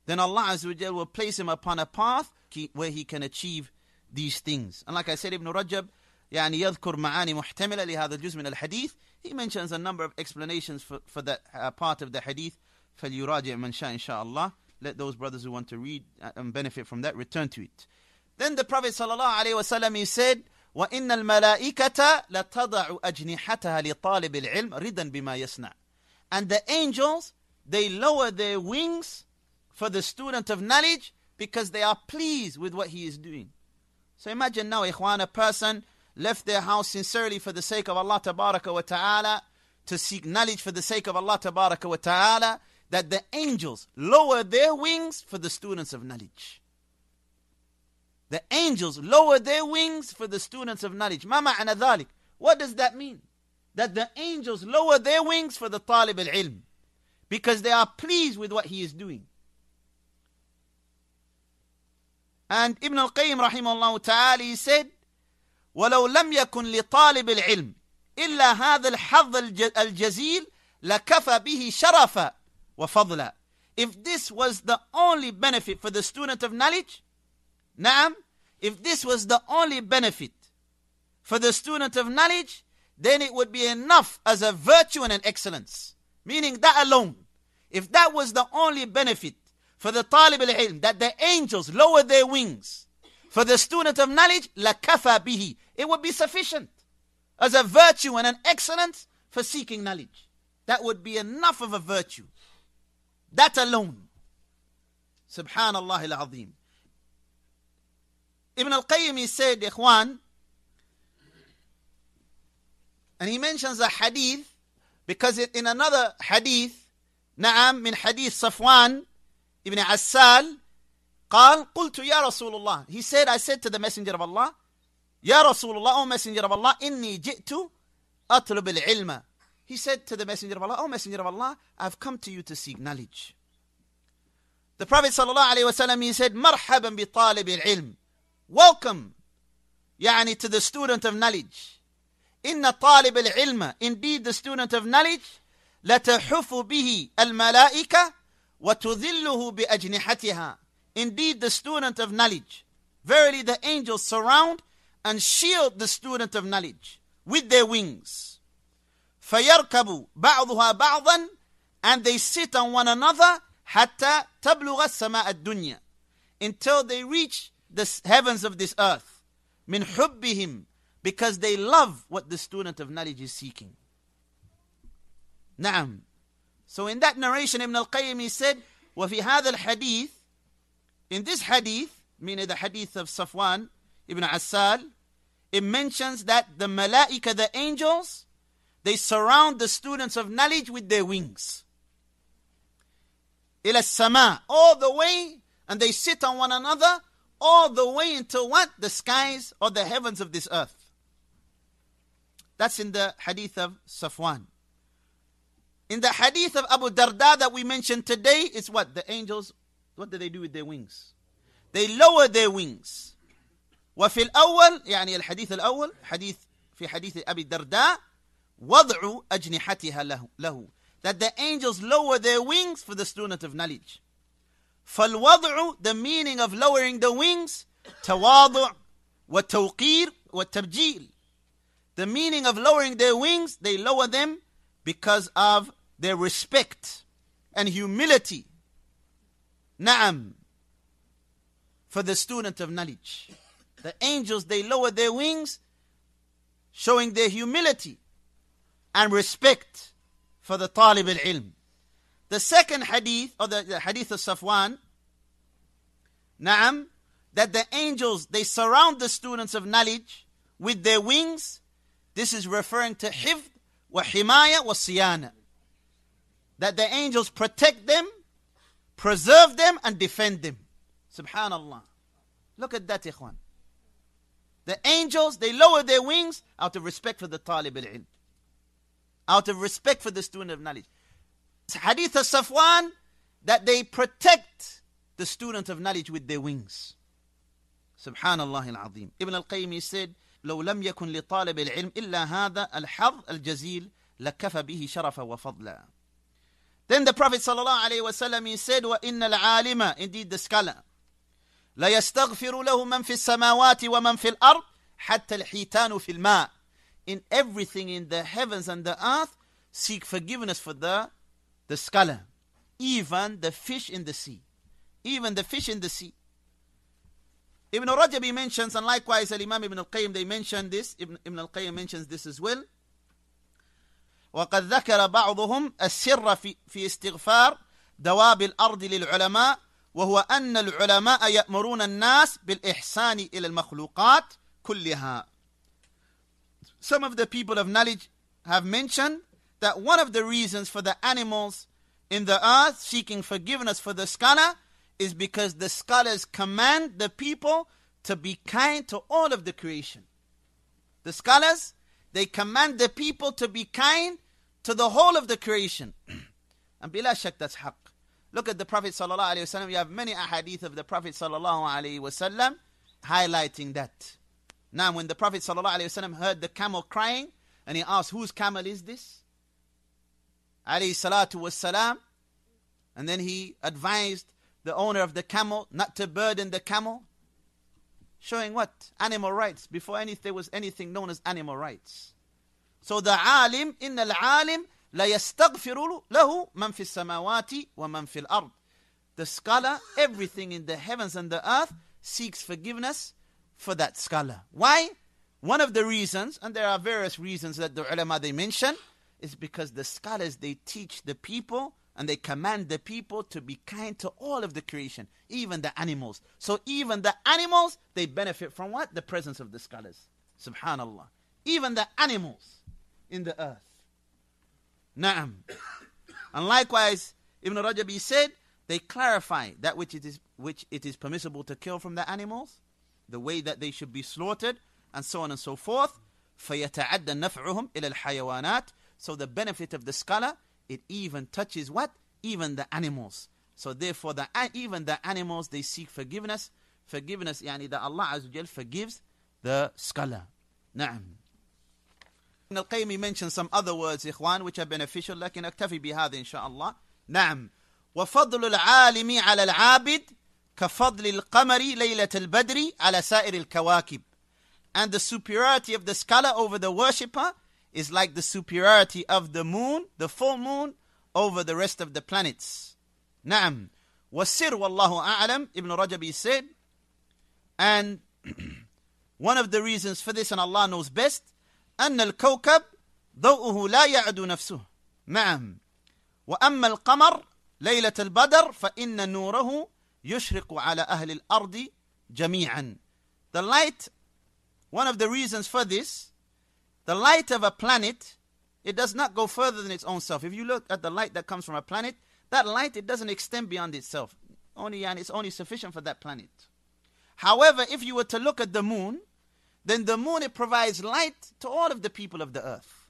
Then Allah Azza will place him upon a path where he can achieve these things. And like I said, Ibn Rajab, يعني يذكر معاني محتملة لهذا الجزء من الحديث he mentions a number of explanations for, for that uh, part of the hadith. فَلْيُرَاجِعْ مَنْ شَاءَ inshaAllah. Let those brothers who want to read uh, and benefit from that return to it. Then the Prophet alaihi he said, وَإِنَّ الْمَلَائِكَةَ لَتَضَعُ أَجْنِحَتَهَا لِطَالِبِ الْعِلْمِ رِدًا بِمَا يَصْنَعُ And the angels, they lower their wings for the student of knowledge because they are pleased with what he is doing. So imagine now, ikhwan, a person left their house sincerely for the sake of Allah Tabaraka wa Ta'ala, to seek knowledge for the sake of Allah Tabaraka wa Ta'ala, that the angels lower their wings for the students of knowledge. The angels lower their wings for the students of knowledge. Mama anadalik. What does that mean? That the angels lower their wings for the talib al-ilm. Because they are pleased with what he is doing. And Ibn al-Qayyim rahimahullah ta'ala, he said, ولو لم يكن لطالب العلم إلا هذا الحظ الجزيل لكفى به شرفا وفضلا If this was the only benefit for the student of knowledge نعم If this was the only benefit for the student of knowledge then it would be enough as a virtue and an excellence meaning that alone if that was the only benefit for the talib al-ilm that the angels lower their wings for the student of knowledge, لَكَفَى bihi. It would be sufficient as a virtue and an excellence for seeking knowledge. That would be enough of a virtue. That alone. Subhanallah al-Azim. Ibn al-Qayyim he said, Ikhwan, and he mentions a hadith because in another hadith, Naam min hadith Safwan ibn Assal, قال قلت يا رسول الله he said I said to the messenger of Allah يا رسول الله أو messenger of Allah إني جئت أطلب العلم he said to the messenger of Allah أو messenger of Allah I've come to you to seek knowledge the prophet صلى الله عليه وسلم he said مرحبا بطالب العلم welcome يعني to the student of knowledge إن طالب العلم indeed the student of knowledge لتحف به الملائكة وتذله بأجنحتها Indeed, the student of knowledge. Verily, the angels surround and shield the student of knowledge with their wings. فَيَرْكَبُ بَعْضُهَا بَعْضًا And they sit on one another حَتَّى تَبْلُغَ السَّمَاءَ الدُّنْيَا Until they reach the heavens of this earth. مِنْ حُبِّهِمْ Because they love what the student of knowledge is seeking. نعم. So in that narration, Ibn al-Qayyim, he said, وَفِي هَذَا الْحَدِيثِ in this hadith, meaning the hadith of Safwan ibn Asal, it mentions that the malaika, the angels, they surround the students of knowledge with their wings. Ilasama, all the way, and they sit on one another all the way into what? The skies or the heavens of this earth. That's in the hadith of Safwan. In the hadith of Abu Darda that we mentioned today, it's what? The angels what do they do with their wings? They lower their wings. وفي الأول يعني الحديث الأول حديث في حديث أبي الدرداء وضعوا أجنحتها له, له that the angels lower their wings for the student of knowledge. فالوضع the meaning of lowering the wings تواضع والتوقير والتبجيل the meaning of lowering their wings they lower them because of their respect and humility Naam. For the student of knowledge. The angels, they lower their wings, showing their humility and respect for the talib al-ilm. The second hadith, or the, the hadith of Safwan, Naam, that the angels, they surround the students of knowledge with their wings. This is referring to hifd wa himaya wa siyana. That the angels protect them preserve them and defend them. Subhanallah. Look at that, ikhwan. The angels, they lower their wings out of respect for the talib al-ilm. Out of respect for the student of knowledge. It's hadith of Safwan that they protect the student of knowledge with their wings. Subhanallah al-Azim. Ibn al-Qayyim said, لو لم يكن لطالب العلم إلا هذا الحظ الجزيل لكف به شرف وفضلا. Then the Prophet ﷺ he said, وَإِنَّ الْعَالِمَ Indeed the scholar. لَيَسْتَغْفِرُ لَهُ مَنْ فِي السَّمَاوَاتِ وَمَنْ فِي الْأَرْضِ حَتَّى الْحِيتَانُ فِي الْمَاءِ In everything in the heavens and the earth, seek forgiveness for the, the scholar. Even the fish in the sea. Even the fish in the sea. Ibn Rajab mentions, and likewise Al-Imam Ibn Al-Qayyim, they mention this. Ibn, Ibn Al-Qayyim mentions this as well. وقد ذكر بعضهم السر في, في استغفار دواب الأرض للعلماء وهو أن العلماء يأمرون الناس بالإحسان إلى المخلوقات كلها Some of the people of knowledge have mentioned that one of the reasons for the animals in the earth seeking forgiveness for the scholar is because the scholars command the people to be kind to all of the creation. The scholars They command the people to be kind to the whole of the creation. and bila shak, that's haqq. Look at the Prophet sallallahu alayhi wasallam. You have many ahadith of the Prophet sallallahu wasallam highlighting that. Now, when the Prophet sallallahu alayhi wasallam heard the camel crying, and he asked, "Whose camel is this?" Alayhi salatu wasalam, and then he advised the owner of the camel not to burden the camel showing what? Animal rights. Before any, there was anything known as animal rights. So the alim, إِنَّ الْعَالِمْ لَيَسْتَغْفِرُ لَهُ مَنْ فِي السَّمَاوَاتِ وَمَنْ فِي الْأَرْضِ The scholar, everything in the heavens and the earth, seeks forgiveness for that scholar. Why? One of the reasons, and there are various reasons that the ulama they mention, is because the scholars, they teach the people and they command the people to be kind to all of the creation, even the animals. So even the animals, they benefit from what? The presence of the scholars. Subhanallah. Even the animals in the earth. Naam. and likewise, Ibn Rajab said, they clarify that which it is which it is permissible to kill from the animals, the way that they should be slaughtered, and so on and so forth. فَيَتَعَدَّ نَفْعُهُمْ إِلَى الْحَيَوَانَاتِ So the benefit of the scholar it even touches what? Even the animals. So therefore, the, even the animals, they seek forgiveness. Forgiveness, yani that Allah Azza forgives the scholar. Na'am. Ibn al-Qaymi mentioned some other words, ikhwan, which are beneficial, لكن أكتفي بهذا إن شاء الله. نعم. وفضل العالم على العابد كفضل القمر ليلة البدر على سائر الكواكب. And the superiority of the scholar over the worshipper is like the superiority of the moon, the full moon, over the rest of the planets. Naam. Wasir wallahu a'lam, Ibn Rajabi said. And one of the reasons for this, and Allah knows best, أن الكوكب ضوءه لا يعد نفسه نعم، وأما القمر ليلة البدر فإن نوره يشرق على أهل الأرض جميعا The light, one of the reasons for this the light of a planet, it does not go further than its own self. If you look at the light that comes from a planet, that light, it doesn't extend beyond itself. Only, and it's only sufficient for that planet. However, if you were to look at the moon, then the moon, it provides light to all of the people of the earth.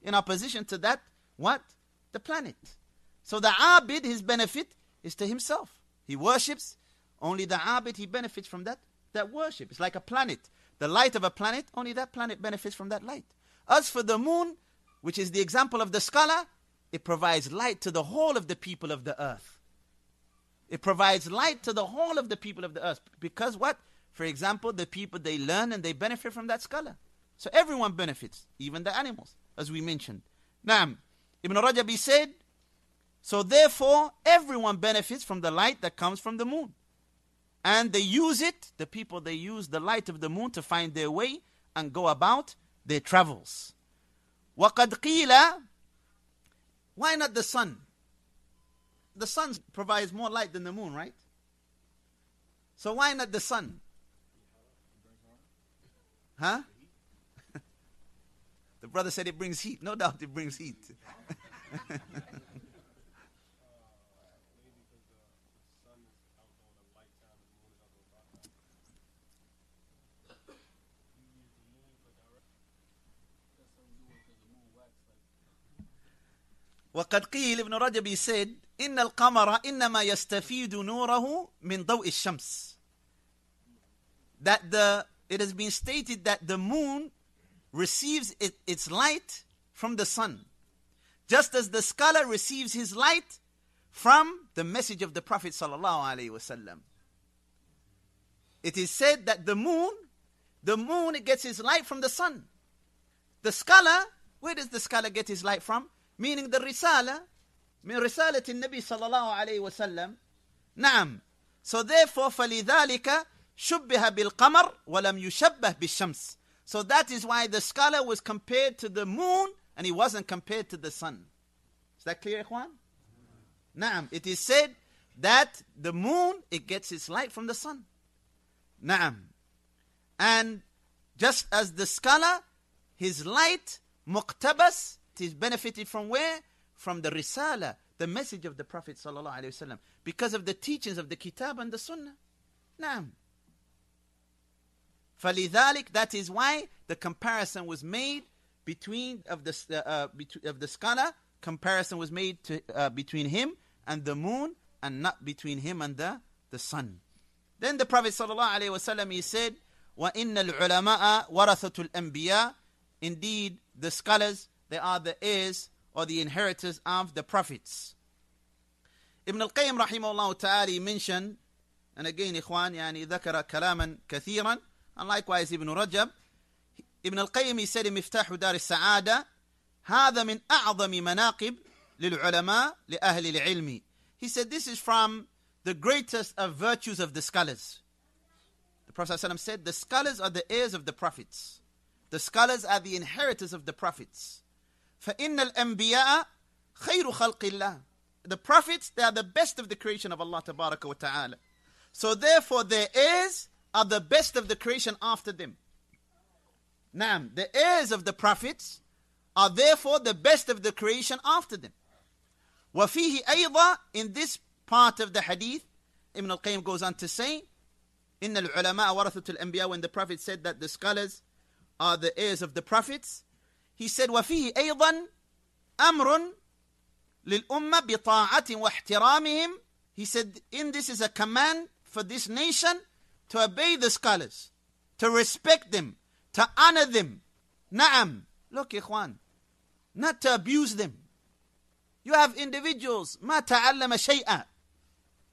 In opposition to that, what? The planet. So the abid, his benefit is to himself. He worships, only the abid, he benefits from that, that worship. It's like a planet. The light of a planet, only that planet benefits from that light. As for the moon, which is the example of the scholar, it provides light to the whole of the people of the earth. It provides light to the whole of the people of the earth. Because what? For example, the people they learn and they benefit from that scholar. So everyone benefits, even the animals, as we mentioned. Now, Ibn Rajabi said, So therefore, everyone benefits from the light that comes from the moon. And they use it, the people, they use the light of the moon to find their way and go about their travels. وَقَدْ قِيلَ Why not the sun? The sun provides more light than the moon, right? So why not the sun? Huh? the brother said it brings heat. No doubt it brings heat. وقد قيل ابن رجب said إن القمر إنما يستفيد نوره من ضوء الشمس that the it has been stated that the moon receives it, its light from the sun just as the scholar receives his light from the message of the prophet sallallahu alaihi wasallam it is said that the moon the moon gets its light from the sun the scholar where does the scholar get his light from meaning the Risala, من رسالة النبي صلى الله عليه وسلم نعم so therefore فلذلك شبه بالقمر ولم يشبه بالشمس so that is why the scholar was compared to the moon and he wasn't compared to the sun is that clear Juan? نعم it is said that the moon it gets its light from the sun نعم and just as the scholar his light مقتبس is benefited from where? From the Risala, the message of the Prophet ﷺ, because of the teachings of the Kitab and the Sunnah. Naam. فَلِذَلِكَ That is why the comparison was made between of the, uh, uh between, of the scholar, comparison was made to, uh, between him and the moon and not between him and the, the sun. Then the Prophet ﷺ, he said, وَإِنَّ الْعُلَمَاءَ وَرَثَةُ الْأَنْبِيَاءِ Indeed, the scholars they are the heirs or the inheritors of the prophets. Ibn al-Qayyim rahimahullah ta'ala mentioned, and again ikhwan, يعني ذكر كلاما كثيرا, and likewise Ibn Rajab, Ibn al-Qayyim he said in مفتاح al-Sa'ada." هذا من أعظم مناقب للعلماء لأهل العلم. He said this is from the greatest of virtues of the scholars. The Prophet ﷺ said, The scholars are the heirs of the prophets. The scholars are the inheritors of the prophets. فإن الأنبياء خير خلق الله. The prophets, they are the best of the creation of Allah Tabaraka wa Ta'ala. So therefore their heirs are the best of the creation after them. Naam, the heirs of the prophets are therefore the best of the creation after them. وَفِيهِ أَيْضًا In this part of the hadith, Ibn al-Qayyim goes on to say, إِنَّ الْعُلَمَاءَ وَرَثَةُ الْأَنْبِيَاءَ When the Prophet said that the scholars are the heirs of the prophets, he said, وَفِيهِ أَيْضًا أَمْرٌ لِلْأُمَّةِ بِطَاعَةٍ وَاحْتِرَامِهِمْ He said, in this is a command for this nation to obey the scholars, to respect them, to honor them. Na'am. Look, إخوان, not to abuse them. You have individuals ما تعلم شيئا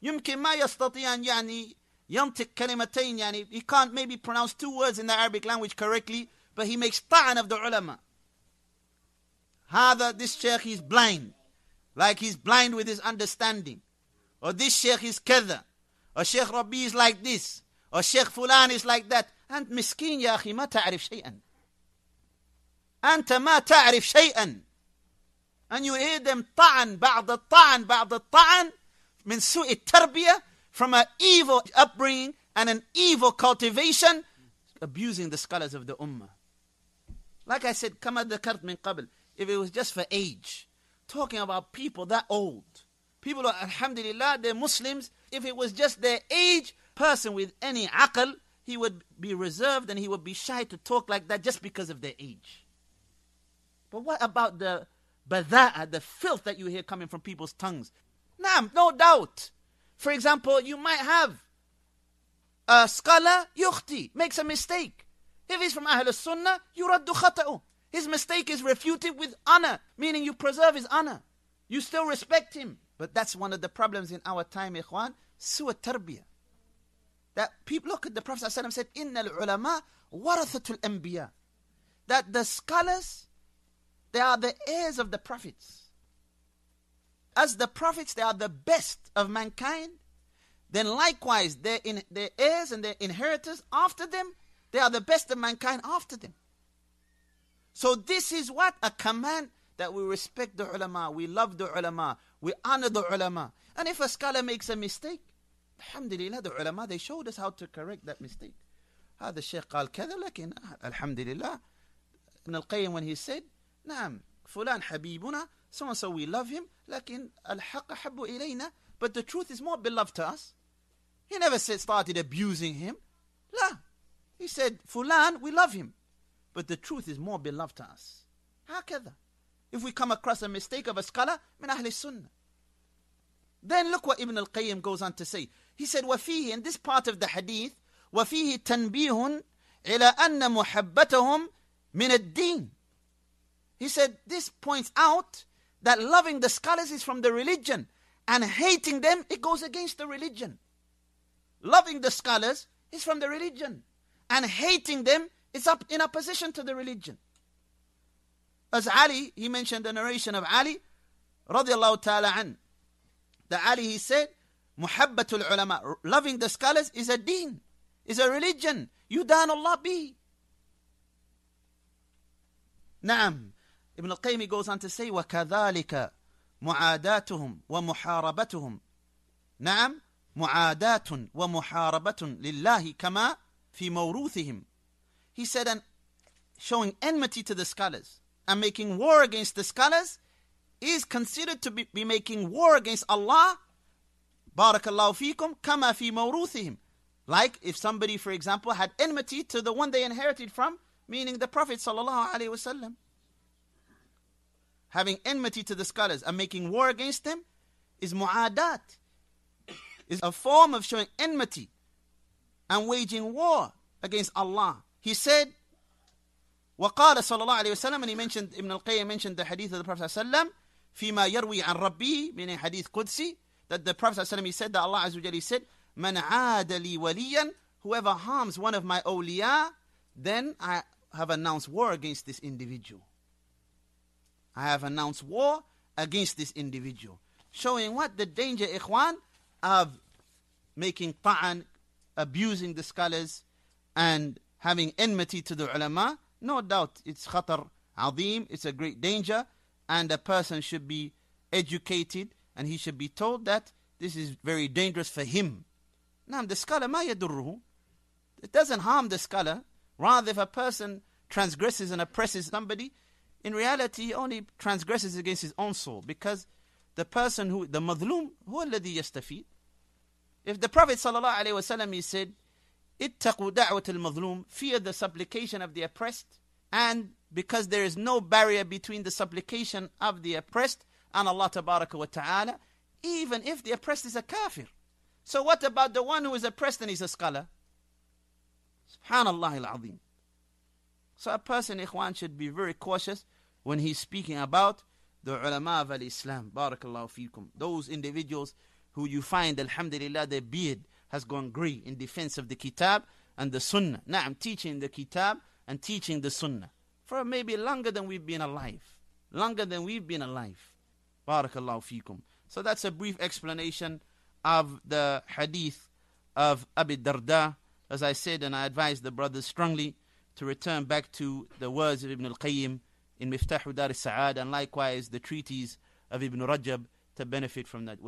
يمكن ما يستطيع يعني ينطق كلمتين يعني he can't maybe pronounce two words in the Arabic language correctly but he makes طعن of the ulama Hada, this sheikh is blind. Like he's blind with his understanding. Or this sheikh is kether, Or Sheikh Rabi is like this. Or Sheikh Fulan is like that. And miskin يا أخي ما تعرف شيئا. أنت ما تعرف شيئا. And you hear them طعن بعض الطعن بعض الطعن من سوء التربية from an evil upbringing and an evil cultivation abusing the scholars of the ummah. Like I said, كما ذكرت من قبل if it was just for age. Talking about people that old. People are, alhamdulillah, they're Muslims. If it was just their age, person with any aql, he would be reserved and he would be shy to talk like that just because of their age. But what about the bada'a, the filth that you hear coming from people's tongues? Naam, no doubt. For example, you might have a scholar, yukhti, makes a mistake. If he's from Ahl Sunnah, yuraddu khata'u. His mistake is refuted with honor, meaning you preserve his honor. You still respect him. But that's one of the problems in our time, ikhwan, suwa tarbiyah. That people, look at the Prophet ﷺ said, Inna ulama warathatul anbiya. That the scholars, they are the heirs of the prophets. As the prophets, they are the best of mankind. Then likewise, their, in, their heirs and their inheritors after them, they are the best of mankind after them. So this is what? A command that we respect the ulama, we love the ulama, we honor the ulama. And if a scholar makes a mistake, alhamdulillah, the ulama, they showed us how to correct that mistake. هذا الشيخ قال كذا لكن الحمد لله ابن القيم when he said نعم فلان حبيبنا so and so we love him لكن الحق حب إلينا but the truth is more beloved to us he never said started abusing him لا he said فلان we love him but the truth is more beloved to us. هكذا. If we come across a mistake of a scholar, min أهل sunnah. Then look what Ibn al-Qayyim goes on to say. He said, وفيه, in this part of the hadith, وفيه تنبيه إلى أن محبتهم من الدين. He said, this points out that loving the scholars is from the religion and hating them, it goes against the religion. Loving the scholars is from the religion and hating them it's up in opposition to the religion. As Ali, he mentioned the narration of Ali, radiallahu ta'ala an. That Ali, he said, muhabbatul ulama, loving the scholars is a deen, is a religion. يدان Allah be. نعم Ibn al-Qayyim goes on to say وَكَذَلِكَ مُعَادَاتُهُمْ وَمُحَارَبَتُهُمْ نعم معاداة ومحاربة لله كما في موروثهم he said, and showing enmity to the scholars and making war against the scholars is considered to be, be making war against Allah. Barakallahu fikum, kama fi mawruthihim. Like if somebody, for example, had enmity to the one they inherited from, meaning the Prophet sallallahu wasallam. Having enmity to the scholars and making war against them is mu'adat, is a form of showing enmity and waging war against Allah he said, وقال صلى الله عليه وسلم, and he mentioned, Ibn al-Qayyim mentioned the hadith of the Prophet sallam, فيما يروي عن ربه, meaning hadith Qudsi, that the Prophet sallam, he said, that Allah Azza wa Jalla said, من عاد لي وليا, whoever harms one of my awliya, then I have announced war against this individual. I have announced war against this individual. Showing what the danger, ikhwan, of making ta'an, abusing the scholars, and having enmity to the ulama, no doubt it's khatar azim, it's a great danger, and a person should be educated and he should be told that this is very dangerous for him. Now the scholar ma yadurruhu. It doesn't harm the scholar. Rather, if a person transgresses and oppresses somebody, in reality he only transgresses against his own soul because the person who the madlum who alladhi يستفيد. If the Prophet sallallahu wasallam he said ittaqu da'wat al-mazlum, fear the supplication of the oppressed, and because there is no barrier between the supplication of the oppressed and Allah tabaraka wa ta'ala, even if the oppressed is a kafir. So what about the one who is oppressed and is a scholar? Subhanallah al-azim. So a person, ikhwan, should be very cautious when he's speaking about the ulama of al-Islam. Barakallahu fikum. Those individuals who you find, alhamdulillah, their beard has gone grey in defense of the Kitab and the Sunnah. Now I'm teaching the Kitab and teaching the Sunnah for maybe longer than we've been alive. Longer than we've been alive. Barakallahu fikum. So that's a brief explanation of the hadith of Abi Darda. As I said, and I advise the brothers strongly to return back to the words of Ibn al-Qayyim in Miftahu Dar al-Sa'ad and likewise the treaties of Ibn Rajab to benefit from that.